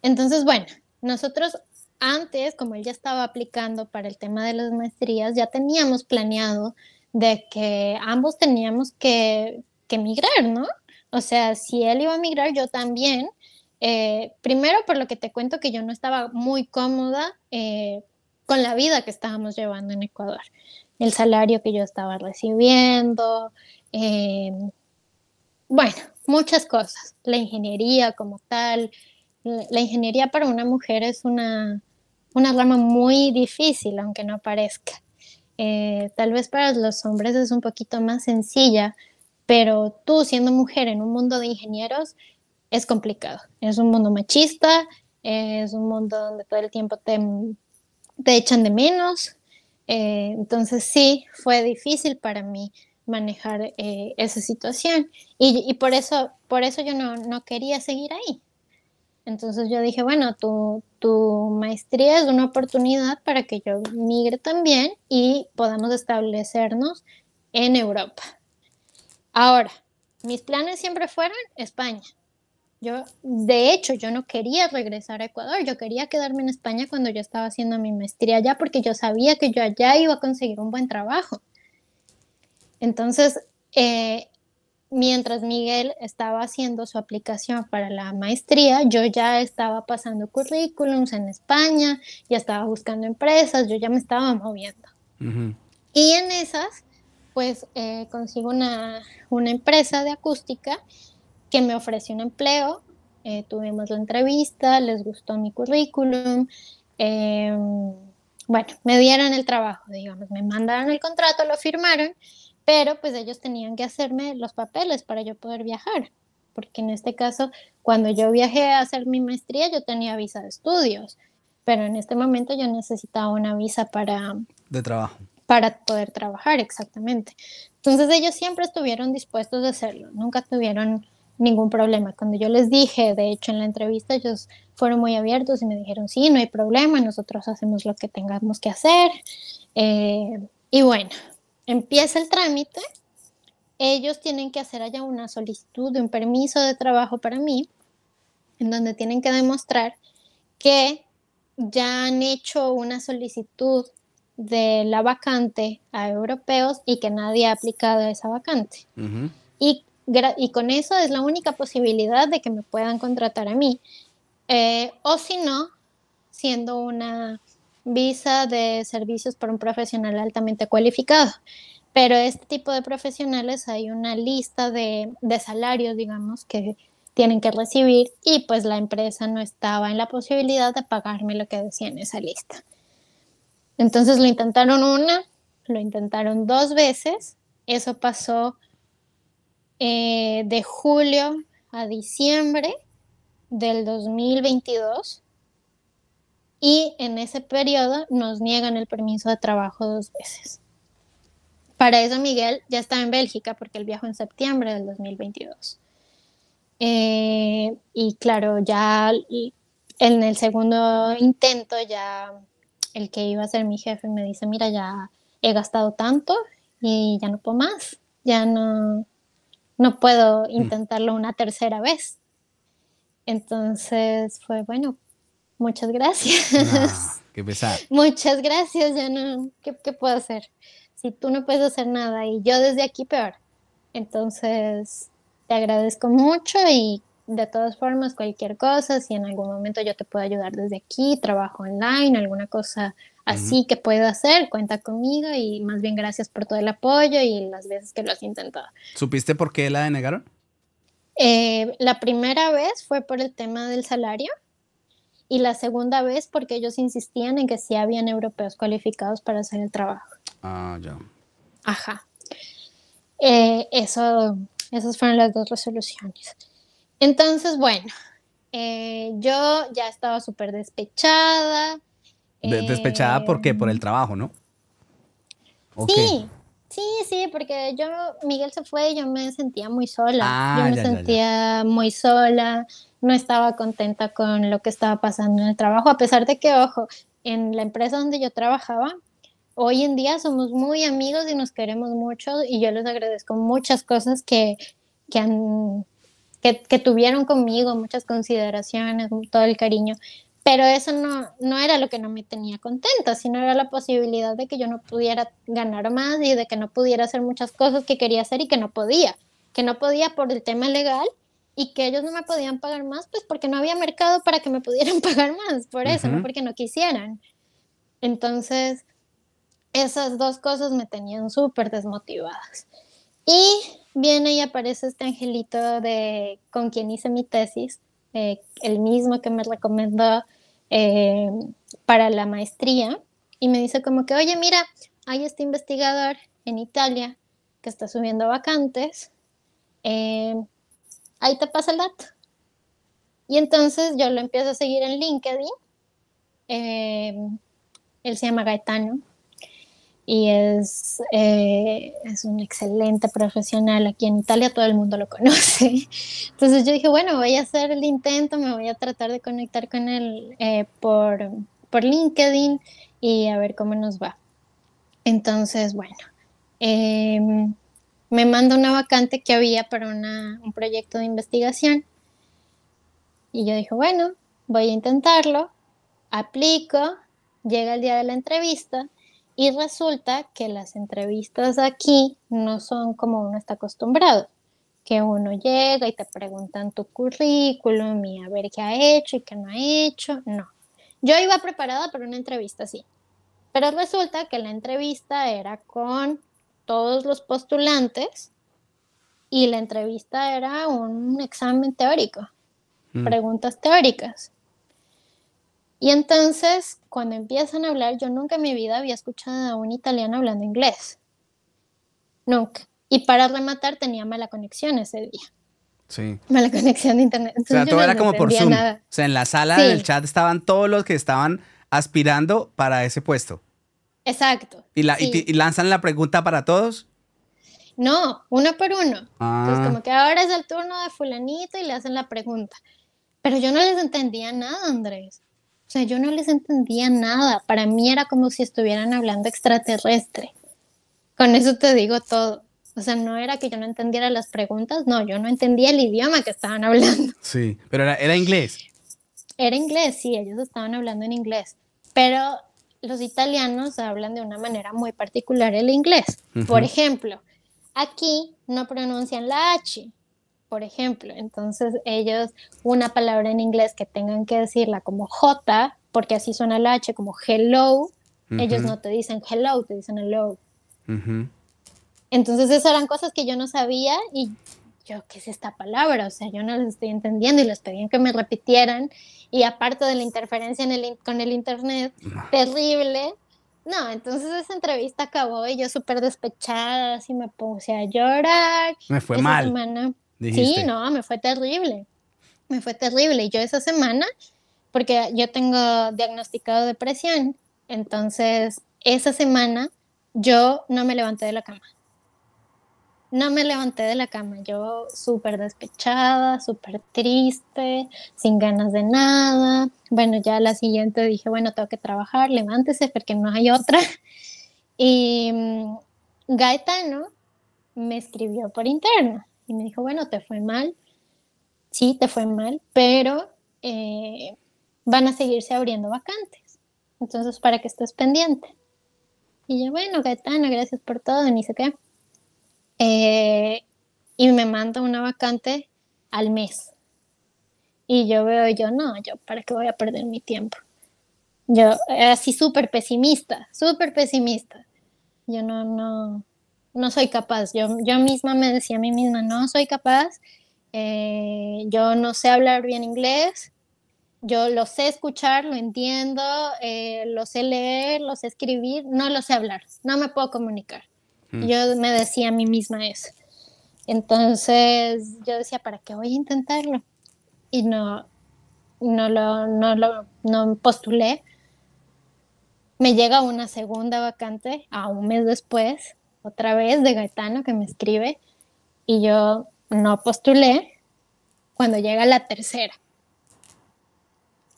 Entonces, bueno, nosotros antes, como él ya estaba aplicando para el tema de las maestrías, ya teníamos planeado de que ambos teníamos que, que migrar, ¿no? O sea, si él iba a migrar, yo también, eh, primero por lo que te cuento que yo no estaba muy cómoda eh, con la vida que estábamos llevando en Ecuador, el salario que yo estaba recibiendo, eh, bueno, muchas cosas, la ingeniería como tal, la ingeniería para una mujer es una, una rama muy difícil, aunque no parezca. tal vez para los hombres es un poquito más sencilla, pero tú siendo mujer en un mundo de ingenieros, es complicado. Es un mundo machista, es un mundo donde todo el tiempo te, echan de menos. Eh, entonces sí, fue difícil para mí manejar eh, esa situación y, por eso, por eso yo no, quería seguir ahí. Entonces yo dije, bueno, tu maestría es una oportunidad para que yo migre también y podamos establecernos en Europa. Ahora, mis planes siempre fueron España. Yo, de hecho, yo no quería regresar a Ecuador, yo quería quedarme en España cuando yo estaba haciendo mi maestría allá porque yo sabía que yo allá iba a conseguir un buen trabajo. Entonces, eh, mientras Miguel estaba haciendo su aplicación para la maestría, yo ya estaba pasando currículums en España, ya estaba buscando empresas, yo ya me estaba moviendo. Y en esas, pues eh, consigo una, una empresa de acústica que me ofreció un empleo, eh, tuvimos la entrevista, les gustó mi currículum, eh, bueno, me dieron el trabajo, digamos, me mandaron el contrato, lo firmaron, pero pues ellos tenían que hacerme los papeles para yo poder viajar, porque en este caso, cuando yo viajé a hacer mi maestría, yo tenía visa de estudios, pero en este momento yo necesitaba una visa para... De trabajo. Para poder trabajar, exactamente. Entonces ellos siempre estuvieron dispuestos a hacerlo, nunca tuvieron ningún problema. Cuando yo les dije, de hecho en la entrevista, ellos fueron muy abiertos y me dijeron, sí, no hay problema, nosotros hacemos lo que tengamos que hacer. Eh, y bueno, empieza el trámite. Ellos tienen que hacer allá una solicitud de un permiso de trabajo para mí, en donde tienen que demostrar que ya han hecho una solicitud de la vacante a europeos y que nadie ha aplicado esa vacante. y y con eso es la única posibilidad de que me puedan contratar a mí. Eh, o si no, siendo una visa de servicios para un profesional altamente cualificado. Pero este tipo de profesionales hay una lista de, de salarios, digamos, que tienen que recibir y pues la empresa no estaba en la posibilidad de pagarme lo que decía en esa lista. Entonces lo intentaron una, lo intentaron dos veces, eso pasó eh, de julio a diciembre del 2022 y en ese periodo nos niegan el permiso de trabajo dos veces. Para eso Miguel ya está en Bélgica porque él viajó en septiembre del 2022. Eh, y claro, ya en el segundo intento ya el que iba a ser mi jefe me dice, mira, ya he gastado tanto y ya no puedo más, ya no, no puedo mm. intentarlo una tercera vez. Entonces fue bueno, muchas gracias. Ah, qué Muchas gracias, ya no, ¿qué, puedo hacer? Si tú no puedes hacer nada y yo desde aquí peor. Entonces te agradezco mucho y de todas formas cualquier cosa, si en algún momento yo te puedo ayudar desde aquí, trabajo online, alguna cosa así que puedo hacer, cuenta conmigo y más bien gracias por todo el apoyo y las veces que lo has intentado. ¿Supiste por qué la denegaron? Eh, la primera vez fue por el tema del salario y la segunda vez porque ellos insistían en que sí habían europeos cualificados para hacer el trabajo. Ah, ya. Ajá. Eh, eso, esas fueron las dos resoluciones. Entonces, bueno, eh, yo ya estaba súper despechada, despechada em, porque por el trabajo, ¿no? Sí, sí, sí, porque yo, Miguel se fue y yo me sentía muy sola. Ah, yo me sentía muy sola, no estaba contenta con lo que estaba pasando en el trabajo, a pesar de que, ojo, en la empresa donde yo trabajaba, hoy en día somos muy amigos y nos queremos mucho y yo les agradezco muchas cosas que, han, que tuvieron conmigo, muchas consideraciones, todo el cariño pero eso no, no era lo que no me tenía contenta, sino era la posibilidad de que yo no pudiera ganar más y de que no pudiera hacer muchas cosas que quería hacer y que no podía, que no podía por el tema legal y que ellos no me podían pagar más, pues porque no había mercado para que me pudieran pagar más, por eso, no porque no quisieran. Entonces, esas dos cosas me tenían súper desmotivadas. Y viene y aparece este angelito de con quien hice mi tesis, eh, el mismo que me recomendó eh, para la maestría y me dice como que, oye, mira, hay este investigador en Italia que está subiendo vacantes, eh, ahí te pasa el dato. Y entonces yo lo empiezo a seguir en LinkedIn. Eh, él se llama Gaetano y es, eh, es un excelente profesional. Aquí en Italia todo el mundo lo conoce. Entonces yo dije, bueno, voy a hacer el intento, me voy a tratar de conectar con él eh, por, por LinkedIn y a ver cómo nos va. Entonces, bueno, em, me manda una vacante que había para un proyecto de investigación. Y yo dije, bueno, voy a intentarlo, aplico, llega el día de la entrevista y resulta que las entrevistas aquí no son como uno está acostumbrado, que uno llega y te preguntan tu currículum y a ver qué ha hecho y qué no ha hecho. No, yo iba preparada para una entrevista así, pero resulta que la entrevista era con todos los postulantes y la entrevista era un examen teórico, mm. preguntas teóricas. Y entonces, cuando empiezan a hablar, yo nunca en mi vida había escuchado a un italiano hablando inglés. Nunca. Y para rematar, tenía mala conexión ese día. Sí. Mala conexión de internet. o sea, todo era como por Zoom. O sea, en la sala del chat estaban todos los que estaban aspirando para ese puesto. Exacto. ¿Y, lanzan la pregunta para todos? No, uno por uno. Ah. como que ahora es el turno de fulanito y le hacen la pregunta. Pero yo no les entendía nada, Andrés. O sea, yo no les entendía nada. Para mí era como si estuvieran hablando extraterrestre. Con eso te digo todo. O sea, no era que yo no entendiera las preguntas, no, yo no entendía el idioma que estaban hablando. Sí, pero era, inglés. Era inglés, sí, ellos estaban hablando en inglés. Pero los italianos hablan de una manera muy particular el inglés. Por ejemplo, aquí no pronuncian la H, por ejemplo. Entonces ellos, una palabra en inglés que tengan que decirla como J, porque así suena la H, como hello, ellos no te dicen hello, te dicen hello. Entonces esas eran cosas que yo no sabía y yo, ¿qué es esta palabra? O sea, yo no las estoy entendiendo y les pedían que me repitieran. Y aparte de la interferencia en el, con el internet, ah. terrible. No, entonces esa entrevista acabó y yo súper despechada, así me puse a llorar. Me fue mal. Sí, no, me fue terrible. Me fue terrible. Y yo esa semana, porque yo tengo diagnosticado depresión, entonces esa semana yo no me levanté de la cama. No me levanté de la cama, yo súper despechada, súper triste, sin ganas de nada. Bueno, ya la siguiente dije, bueno, tengo que trabajar, levántese porque no hay otra. Y mm, Gaetano me escribió por interno y me dijo, bueno, te fue mal, sí, te fue mal, pero eh, van a seguirse abriendo vacantes. Entonces, para que estés pendiente. Y yo, bueno, Gaetano, gracias por todo, ni sé qué. Eh, y me manda una vacante al mes. Y yo veo, yo no, yo, ¿para qué voy a perder mi tiempo? Yo, así súper pesimista, súper pesimista. Yo no, no, no soy capaz. Yo, yo misma me decía a mí misma, no soy capaz, eh, yo no sé hablar bien inglés, yo lo sé escuchar, lo entiendo, eh, lo sé leer, lo sé escribir, no lo sé hablar, no me puedo comunicar. Mm. Yo me decía a mí misma eso. Entonces yo decía, ¿para qué voy a intentarlo? Y no, no lo, no lo no postulé. Me llega una segunda vacante a un mes después otra vez de Gaetano que me escribe y yo no postulé cuando llega la tercera.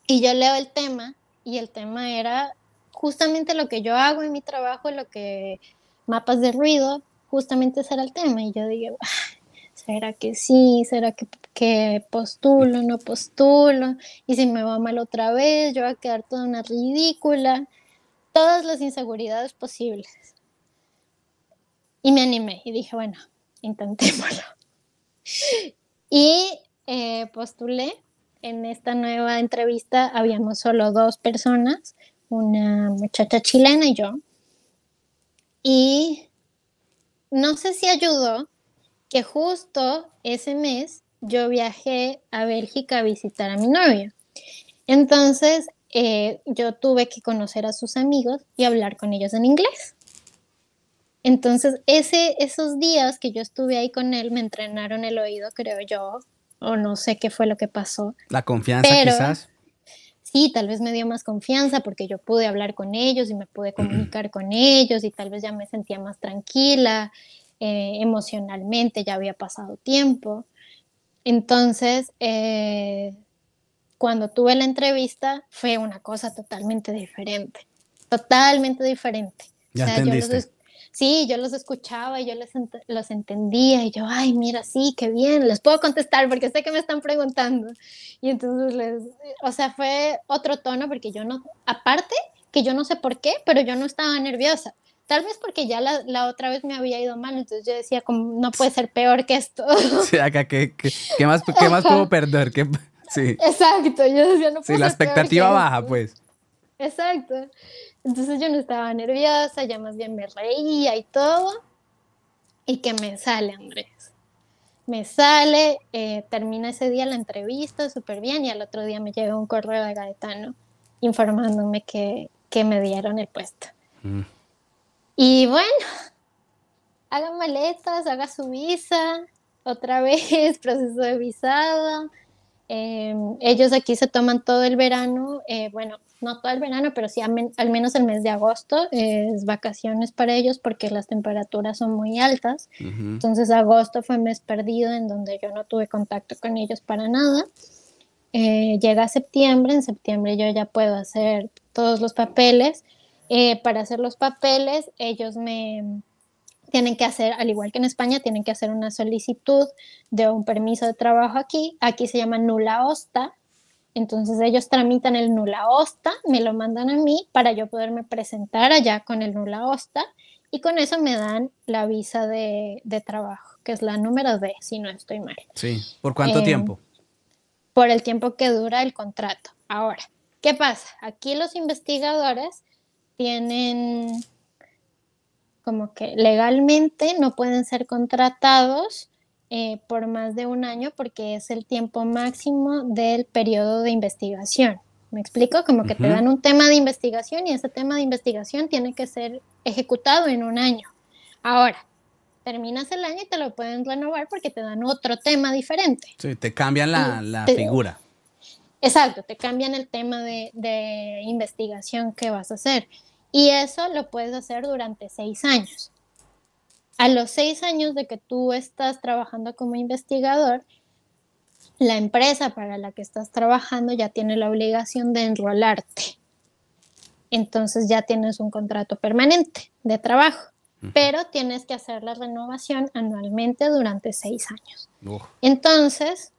Y yo leo el tema y el tema era justamente lo que yo hago en mi trabajo, lo que mapas de ruido, justamente ese era el tema. Y yo dije, ¿será que sí? ¿Será que, que postulo? ¿No postulo? Y si me va mal otra vez, yo voy a quedar toda una ridícula. Todas las inseguridades posibles. Y me animé y dije, bueno, intentémoslo. Y eh, postulé. En esta nueva entrevista habíamos solo dos personas, una muchacha chilena y yo. Y no sé si ayudó que justo ese mes yo viajé a Bélgica a visitar a mi novia. Entonces eh, yo tuve que conocer a sus amigos y hablar con ellos en inglés. Entonces, ese, esos días que yo estuve ahí con él me entrenaron el oído, creo yo, o no sé qué fue lo que pasó. La confianza quizás. Sí, tal vez me dio más confianza porque yo pude hablar con ellos y me pude comunicar con ellos y tal vez ya me sentía más tranquila eh, emocionalmente, ya había pasado tiempo. Entonces, eh, cuando tuve la entrevista fue una cosa totalmente diferente, totalmente diferente. Ya entendiste sí, yo los escuchaba y yo les los entendía y yo, ay, mira, sí, qué bien, les puedo contestar porque sé que me están preguntando. Y entonces, les, o sea, fue otro tono porque yo no, aparte que yo no sé por qué, pero yo no estaba nerviosa. Tal vez porque ya la, la otra vez me había ido mal, entonces yo decía, como, no puede ser peor que esto. Sí, acá, ¿qué, más, qué más puedo perder? sí. Exacto, yo decía, no puede Sí, la expectativa baja, pues. Exacto. Entonces yo no estaba nerviosa, ya más bien me reía y todo. Y que me sale, Andrés. Me sale, eh, termina ese día la entrevista súper bien y al otro día me llega un correo de Gaetano informándome que, me dieron el puesto. Mm. Y bueno, haga maletas, haga su visa, otra vez proceso de visado, Em, ellos aquí se toman todo el verano, eh, bueno, no todo el verano, pero sí al menos el mes de agosto es vacaciones para ellos porque las temperaturas son muy altas. Entonces agosto fue mes perdido en donde yo no tuve contacto con ellos para nada. Eh, llega septiembre, en septiembre yo ya puedo hacer todos los papeles. Eh, para hacer los papeles ellos me tienen que hacer, al igual que en España, tienen que hacer una solicitud de un permiso de trabajo aquí. Aquí se llama nula osta. Entonces ellos tramitan el nula osta, me lo mandan a mí para yo poderme presentar allá con el nula osta y con eso me dan la visa de, trabajo, que es la número D, si no estoy mal. Sí, ¿por cuánto em, tiempo? Por el tiempo que dura el contrato. Ahora, ¿qué pasa? Aquí los investigadores tienen como que legalmente no pueden ser contratados eh, por más de un año porque es el tiempo máximo del periodo de investigación. ¿Me explico? Como que te dan un tema de investigación y ese tema de investigación tiene que ser ejecutado en un año. Ahora, terminas el año y te lo pueden renovar porque te dan otro tema diferente. Sí, te cambian la, figura. Exacto, te cambian el tema de investigación que vas a hacer. Y eso lo puedes hacer durante seis años. A los seis años de que tú estás trabajando como investigador, la empresa para la que estás trabajando ya tiene la obligación de enrolarte. Entonces ya tienes un contrato permanente de trabajo, pero tienes que hacer la renovación anualmente durante seis años. Entonces,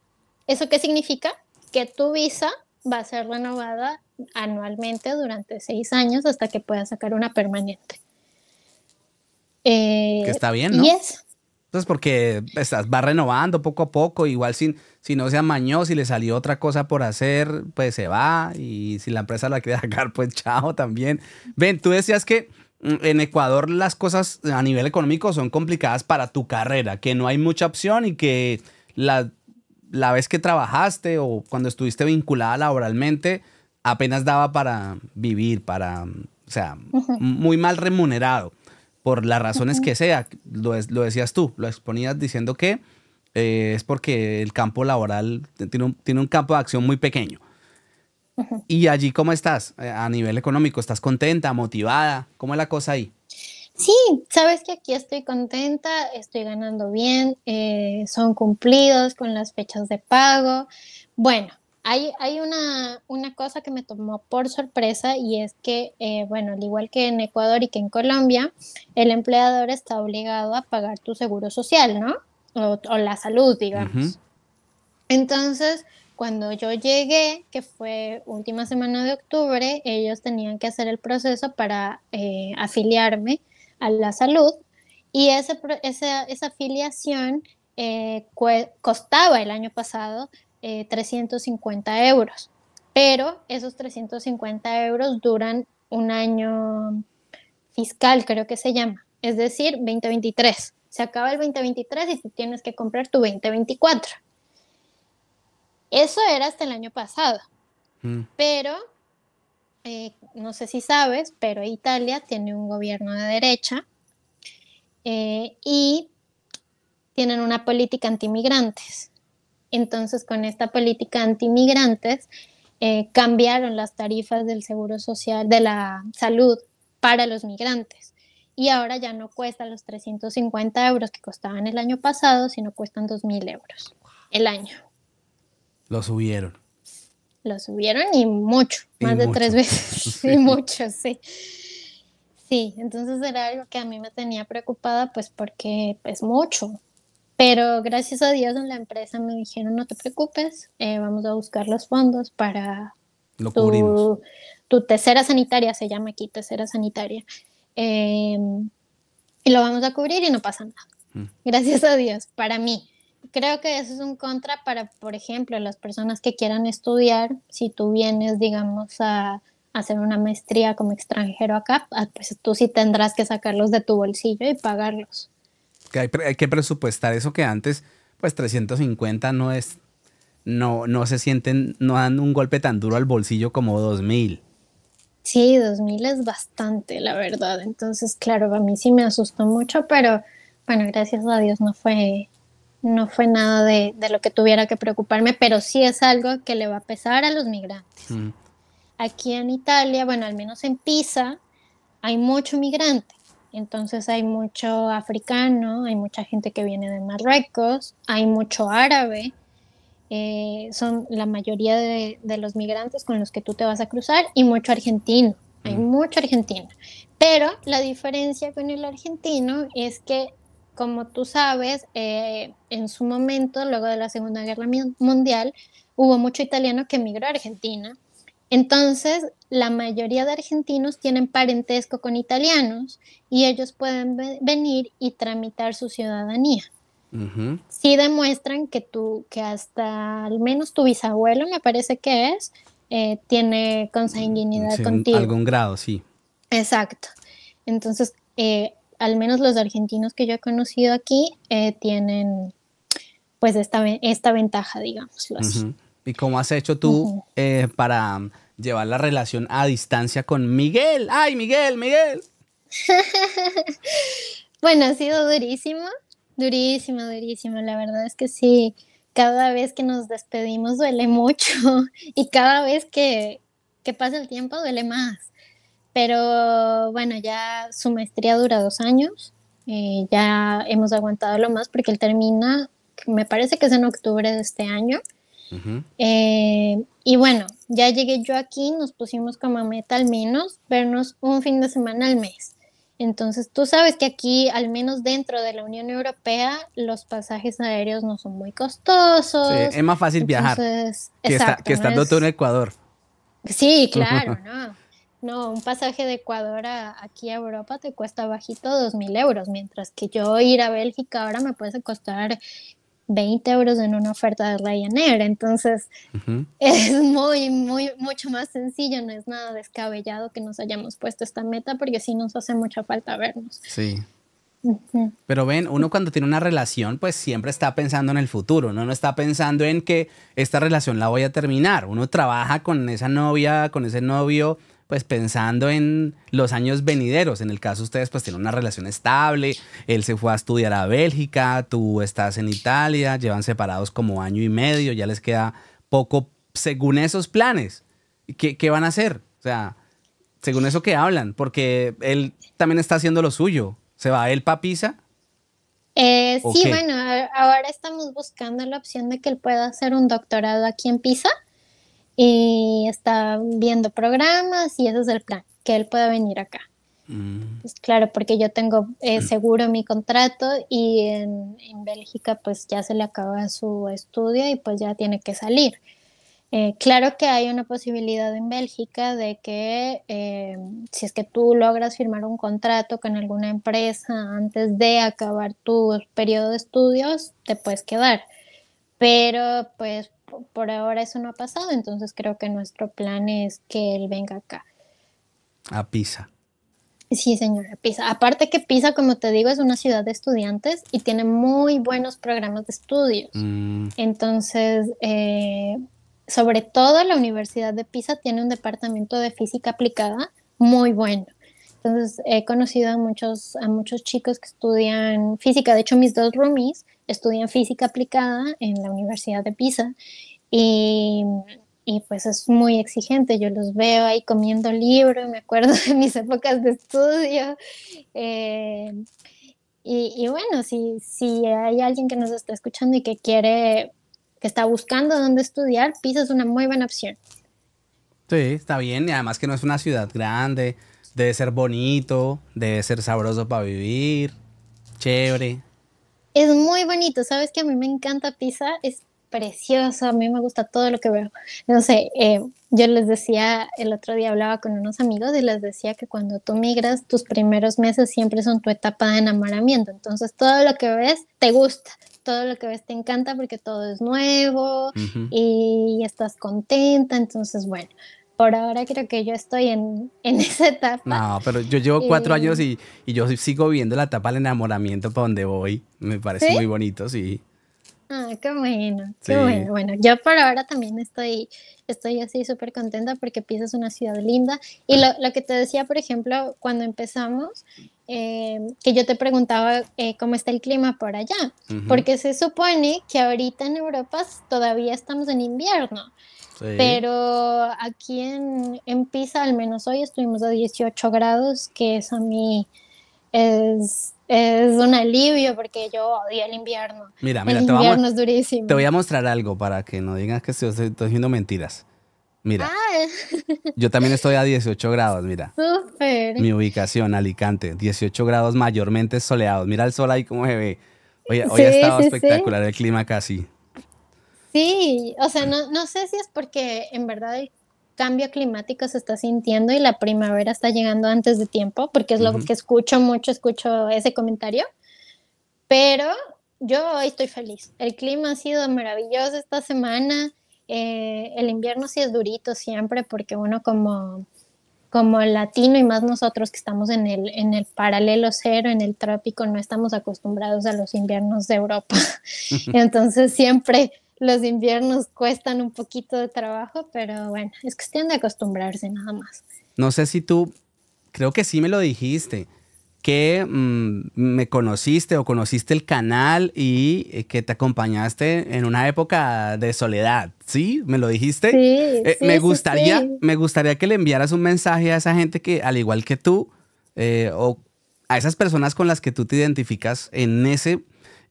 ¿eso qué significa? Que tu visa va a ser renovada anualmente durante seis años hasta que pueda sacar una permanente. Eh, que está bien, ¿no? Y es. Entonces, pues porque estás, va renovando poco a poco, igual si, si no se amañó, si le salió otra cosa por hacer, pues se va, y si la empresa la quiere sacar, pues chao también. Ven, tú decías que mm, en Ecuador las cosas a nivel económico son complicadas para tu carrera, que no hay mucha opción y que la, la vez que trabajaste o cuando estuviste vinculada laboralmente, apenas daba para vivir, para, o sea, muy mal remunerado, por las razones que sea, lo, lo, decías tú, lo exponías diciendo que eh, es porque el campo laboral tiene un, campo de acción muy pequeño. ¿Y allí cómo estás eh, a nivel económico? ¿Estás contenta, motivada? ¿Cómo es la cosa ahí? Sí, sabes que aquí estoy contenta, estoy ganando bien, eh, son cumplidos con las fechas de pago. Bueno, hay, una, cosa que me tomó por sorpresa y es que, eh, bueno, al igual que en Ecuador y que en Colombia, el empleador está obligado a pagar tu seguro social, ¿no? O, la salud, digamos. Entonces, cuando yo llegué, que fue última semana de octubre, ellos tenían que hacer el proceso para eh, afiliarme a la salud y ese, esa, esa afiliación eh, costaba el año pasado 350 eh, euros, pero esos 350 euros duran un año fiscal, creo que se llama, es decir, 2023. Se acaba el 2023 y tienes que comprar tu 2024. Eso era hasta el año pasado, mm. pero eh, no sé si sabes, pero Italia tiene un gobierno de derecha eh, y tienen una política antimigrantes. Entonces, con esta política anti-migrantes, eh, cambiaron las tarifas del seguro social, de la salud para los migrantes. Y ahora ya no cuesta los 350 euros que costaban el año pasado, sino cuestan 2.000 euros el año. Lo subieron. Lo subieron y mucho, más de tres veces. y mucho, sí. Sí, entonces era algo que a mí me tenía preocupada, pues porque es mucho. Pero gracias a Dios en la empresa me dijeron, no te preocupes, eh, vamos a buscar los fondos para tu, tu tercera sanitaria, se llama aquí tercera sanitaria. Em, y lo vamos a cubrir y no pasa nada. Mm. Gracias a Dios, para mí. Creo que eso es un contra para, por ejemplo, las personas que quieran estudiar, si tú vienes, digamos, a hacer una maestría como extranjero acá, ah, pues tú sí tendrás que sacarlos de tu bolsillo y pagarlos hay, que presupuestar eso que antes, pues 350 no es, no, no se sienten, no dan un golpe tan duro al bolsillo como 2000. Sí, 2000 es bastante, la verdad. Entonces, claro, a mí sí me asustó mucho, pero bueno, gracias a Dios no fue, no fue nada de, lo que tuviera que preocuparme, pero sí es algo que le va a pesar a los migrantes. Mm. Aquí en Italia, bueno, al menos en Pisa, hay mucho migrante. Entonces hay mucho africano, hay mucha gente que viene de Marruecos, hay mucho árabe. Eh, son la mayoría de, los migrantes con los que tú te vas a cruzar y mucho argentino. Hay mucho argentino. Pero la diferencia con el argentino es que, como tú sabes, eh, en su momento, luego de la Segunda Guerra Mundial, hubo mucho italiano que emigró a Argentina entonces, la mayoría de argentinos tienen parentesco con italianos y ellos pueden venir y tramitar su ciudadanía. Si Sí demuestran que tú, que hasta al menos tu bisabuelo, me parece que es, eh, tiene consanguinidad sí, contigo. Algún grado, sí. Exacto. Entonces, eh, al menos los argentinos que yo he conocido aquí eh, tienen pues esta, esta ventaja, digámoslo así. ¿Y cómo has hecho tú para llevar la relación a distancia con Miguel. ¡Ay, Miguel, Miguel! bueno, ha sido durísimo, durísimo, durísimo. La verdad es que sí, cada vez que nos despedimos duele mucho y cada vez que, pasa el tiempo duele más. Pero bueno, ya su maestría dura dos años, eh, ya hemos aguantado lo más porque él termina, me parece que es en octubre de este año. Eh, y bueno, ya llegué yo aquí, nos pusimos como meta al menos vernos un fin de semana al mes. Entonces tú sabes que aquí, al menos dentro de la Unión Europea, los pasajes aéreos no son muy costosos. es más fácil viajar que, estando tú en Ecuador. Sí, claro, ¿no? No, un pasaje de Ecuador a, aquí a Europa te cuesta bajito dos mil euros, mientras que yo ir a Bélgica ahora me puede costar 20 euros en una oferta de Ryanair. Entonces, es muy, muy, mucho más sencillo, no es nada descabellado que nos hayamos puesto esta meta porque sí nos hace mucha falta vernos. Sí. Pero ven, uno cuando tiene una relación, pues siempre está pensando en el futuro, no, no está pensando en que esta relación la voy a terminar, uno trabaja con esa novia, con ese novio, pues pensando en los años venideros. En el caso de ustedes, pues tienen una relación estable, él se fue a estudiar a Bélgica, tú estás en Italia, llevan separados como año y medio, ya les queda poco según esos planes. ¿Qué, van a hacer? O sea, según eso que hablan, porque él también está haciendo lo suyo. ¿Se va él para Pisa? Eh, sí, bueno, ahora estamos buscando la opción de que él pueda hacer un doctorado aquí en Pisa y está viendo programas y ese es el plan, que él pueda venir acá. Mm. Pues claro, porque yo tengo eh, mm. seguro mi contrato y en, Bélgica pues ya se le acaba su estudio y pues ya tiene que salir. Eh, claro que hay una posibilidad en Bélgica de que eh, si es que tú logras firmar un contrato con alguna empresa antes de acabar tu periodo de estudios, te puedes quedar. Pero pues por ahora eso no ha pasado, entonces creo que nuestro plan es que él venga acá. A Pisa. Sí, señora, Pisa. Aparte que Pisa, como te digo, es una ciudad de estudiantes y tiene muy buenos programas de estudios. Mm. Entonces, eh, sobre todo la Universidad de Pisa tiene un departamento de física aplicada muy bueno. Entonces, he conocido a muchos, a muchos chicos que estudian física. De hecho, mis dos roomies estudian física aplicada en la Universidad de Pisa y, pues es muy exigente. Yo los veo ahí comiendo libros me acuerdo de mis épocas de estudio. Eh, y, bueno, si, si hay alguien que nos está escuchando y que quiere, que está buscando dónde estudiar, Pisa es una muy buena opción. Sí, está bien. Y además que no es una ciudad grande, debe ser bonito, debe ser sabroso para vivir, chévere. Es muy bonito, sabes que a mí me encanta Pisa, es precioso, a mí me gusta todo lo que veo. No sé, eh, yo les decía, el otro día hablaba con unos amigos y les decía que cuando tú migras, tus primeros meses siempre son tu etapa de enamoramiento, entonces todo lo que ves te gusta, todo lo que ves te encanta porque todo es nuevo y estás contenta, entonces bueno, por ahora creo que yo estoy en, en esa etapa. No, pero yo llevo cuatro años y, y, yo sigo viendo la etapa del enamoramiento para donde voy. Me parece muy bonito, sí. Ah, qué bueno, qué bueno. yo por ahora también estoy, estoy así súper contenta porque Pisa es una ciudad linda. Y lo, lo, que te decía, por ejemplo, cuando empezamos, eh, que yo te preguntaba eh, cómo está el clima por allá, porque se supone que ahorita en Europa todavía estamos en invierno. Pero aquí en, en, Pisa, al menos hoy, estuvimos a 18 grados, que es a mí es, es un alivio porque yo odio el invierno. Mira, mira, el te invierno es durísimo. Te voy a mostrar algo para que no digas que estoy, estoy diciendo mentiras. Mira, ah. yo también estoy a 18 grados, mira. Mi ubicación, Alicante, 18 grados mayormente soleados. Mira el sol ahí cómo se ve. Hoy, ha estado espectacular el clima casi. Sí, o sea, no, sé si es porque en verdad el cambio climático se está sintiendo y la primavera está llegando antes de tiempo, porque es lo que escucho mucho, escucho ese comentario. Pero yo hoy estoy feliz. El clima ha sido maravilloso esta semana. Eh, el invierno sí es durito siempre, porque uno como, como latino y más nosotros que estamos en el, en el paralelo cero, en el trópico, no estamos acostumbrados a los inviernos de Europa. Entonces siempre los inviernos cuestan un poquito de trabajo, pero bueno, es cuestión de acostumbrarse nada más. No sé si tú, creo que sí me lo dijiste, que mm, me conociste o conociste el canal y eh, que te acompañaste en una época de soledad, ¿sí? ¿Me lo dijiste? Sí. Eh, me, gustaría, me gustaría que le enviaras un mensaje a esa gente que, al igual que tú, eh, o a esas personas con las que tú te identificas en ese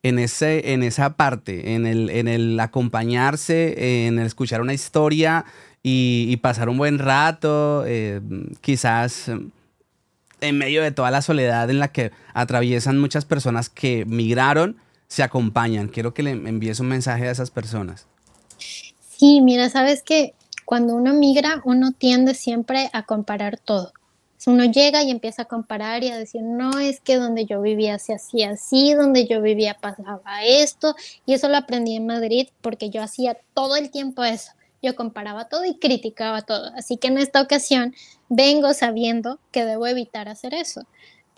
en, ese, en esa parte, en el, en el acompañarse, en el escuchar una historia y, pasar un buen rato, eh, quizás eh, en medio de toda la soledad en la que atraviesan muchas personas que migraron, se acompañan. Quiero que le envíes un mensaje a esas personas. Sí, mira, sabes que cuando uno migra, uno tiende siempre a comparar todo uno llega y empieza a comparar y a decir, no, es que donde yo vivía se hacía así, donde yo vivía pasaba esto, y eso lo aprendí en Madrid porque yo hacía todo el tiempo eso, yo comparaba todo y criticaba todo, así que en esta ocasión vengo sabiendo que debo evitar hacer eso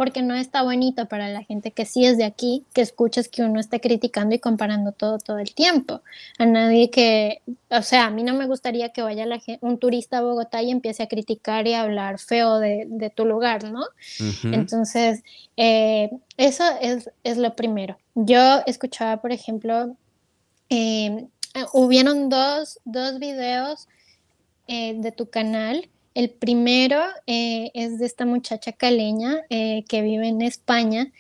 porque no está bonito para la gente que sí es de aquí, que escuchas que uno esté criticando y comparando todo todo el tiempo. A nadie que, o sea, a mí no me gustaría que vaya la un turista a Bogotá y empiece a criticar y a hablar feo de, tu lugar, ¿no? Entonces, eh, eso es, lo primero. Yo escuchaba, por ejemplo, eh, hubieron dos, dos videos eh, de tu canal el primero eh, es de esta muchacha caleña eh, que vive en España.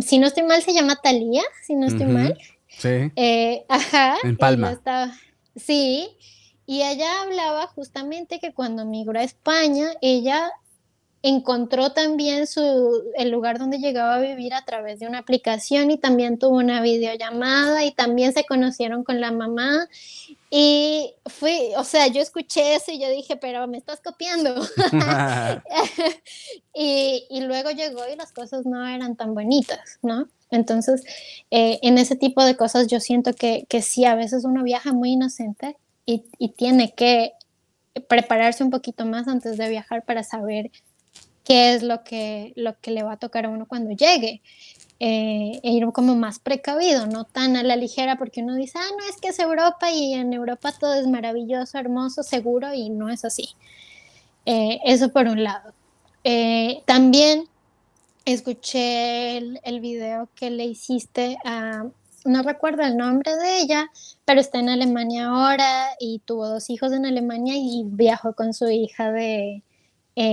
Si no estoy mal, se llama Talía, si no estoy mal. Sí. Eh, ajá. En Palma. Sí. Y ella hablaba justamente que cuando migró a España, ella encontró también su, el lugar donde llegaba a vivir a través de una aplicación y también tuvo una videollamada y también se conocieron con la mamá y fui, o sea, yo escuché eso y yo dije, pero me estás copiando. y, luego llegó y las cosas no eran tan bonitas, ¿no? Entonces, eh, en ese tipo de cosas yo siento que, que sí, a veces uno viaja muy inocente y, y tiene que prepararse un poquito más antes de viajar para saber qué es lo que, lo que le va a tocar a uno cuando llegue. Eh, e ir como más precavido, no tan a la ligera, porque uno dice, ah, no, es que es Europa y en Europa todo es maravilloso, hermoso, seguro, y no es así. Eh, eso por un lado. Eh, también escuché el, video que le hiciste a, no recuerdo el nombre de ella, pero está en Alemania ahora y tuvo dos hijos en Alemania y viajó con su hija de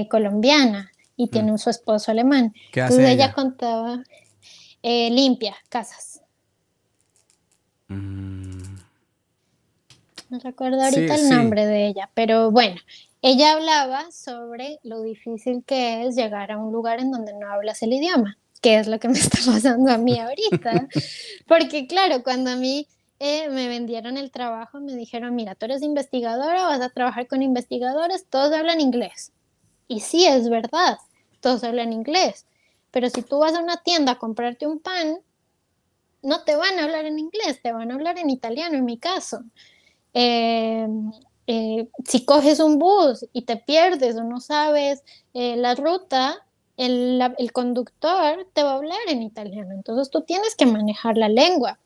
colombiana y mm. tiene su esposo alemán. ¿Qué hace ella, ella contaba, eh, limpia, casas. Mm. No recuerdo ahorita el nombre de ella, pero bueno, ella hablaba sobre lo difícil que es llegar a un lugar en donde no hablas el idioma, que es lo que me está pasando a mí ahorita. Porque claro, cuando a mí eh, me vendieron el trabajo, me dijeron, mira, tú eres investigadora, vas a trabajar con investigadores, todos hablan inglés. Y sí, es verdad, todos hablan inglés, pero si tú vas a una tienda a comprarte un pan, no te van a hablar en inglés, te van a hablar en italiano en mi caso. Eh, eh, si coges un bus y te pierdes o no sabes eh, la ruta, el, conductor te va a hablar en italiano, entonces tú tienes que manejar la lengua.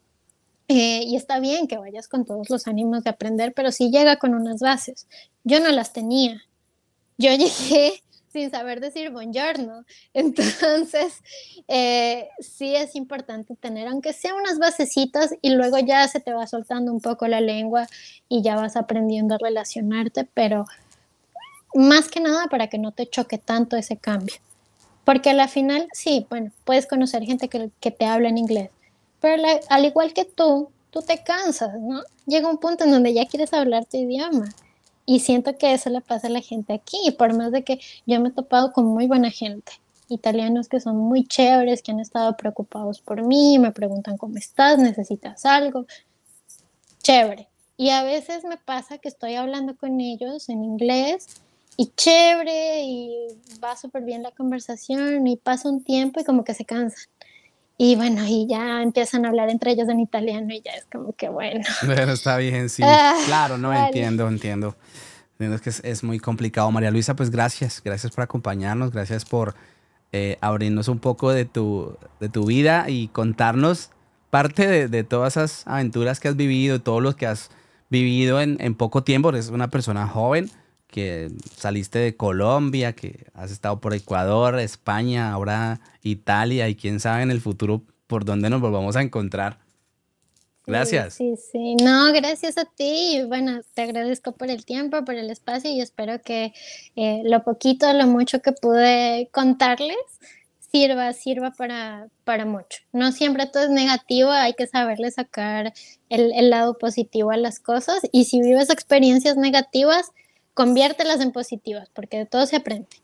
y está bien que vayas con todos los ánimos de aprender, pero sí llega con unas bases. Yo no las tenía. Yo llegué sin saber decir buongiorno. Entonces, eh, sí es importante tener, aunque sea unas basecitas, y luego ya se te va soltando un poco la lengua y ya vas aprendiendo a relacionarte, pero más que nada para que no te choque tanto ese cambio. Porque a la final, sí, bueno, puedes conocer gente que, te habla en inglés, pero al igual que tú, tú te cansas, ¿no? Llega un punto en donde ya quieres hablar tu idioma. Y siento que eso le pasa a la gente aquí, por más de que yo me he topado con muy buena gente, italianos que son muy chéveres, que han estado preocupados por mí, me preguntan cómo estás, necesitas algo. Chévere. Y a veces me pasa que estoy hablando con ellos en inglés y chévere y va súper bien la conversación y pasa un tiempo y como que se cansan. Y bueno, y ya empiezan a hablar entre ellos en italiano y ya es como que bueno. Bueno, está bien, sí. Ah, claro, no entiendo, entiendo. Entiendo que es, muy complicado. María Luisa, pues gracias. Gracias por acompañarnos. Gracias por eh, abrirnos un poco de tu, de tu vida y contarnos parte de, todas esas aventuras que has vivido, todos los que has vivido en, en poco tiempo. Eres una persona joven que saliste de Colombia, que has estado por Ecuador, España, ahora Italia y quién sabe en el futuro por dónde nos volvamos a encontrar. Gracias. Sí, sí, No, gracias a ti. Bueno, te agradezco por el tiempo, por el espacio y espero que eh, lo poquito, lo mucho que pude contarles sirva, sirva para, para mucho. No siempre todo es negativo, hay que saberle sacar el, el lado positivo a las cosas y si vives experiencias negativas, conviértelas en positivas, porque de todo se aprende.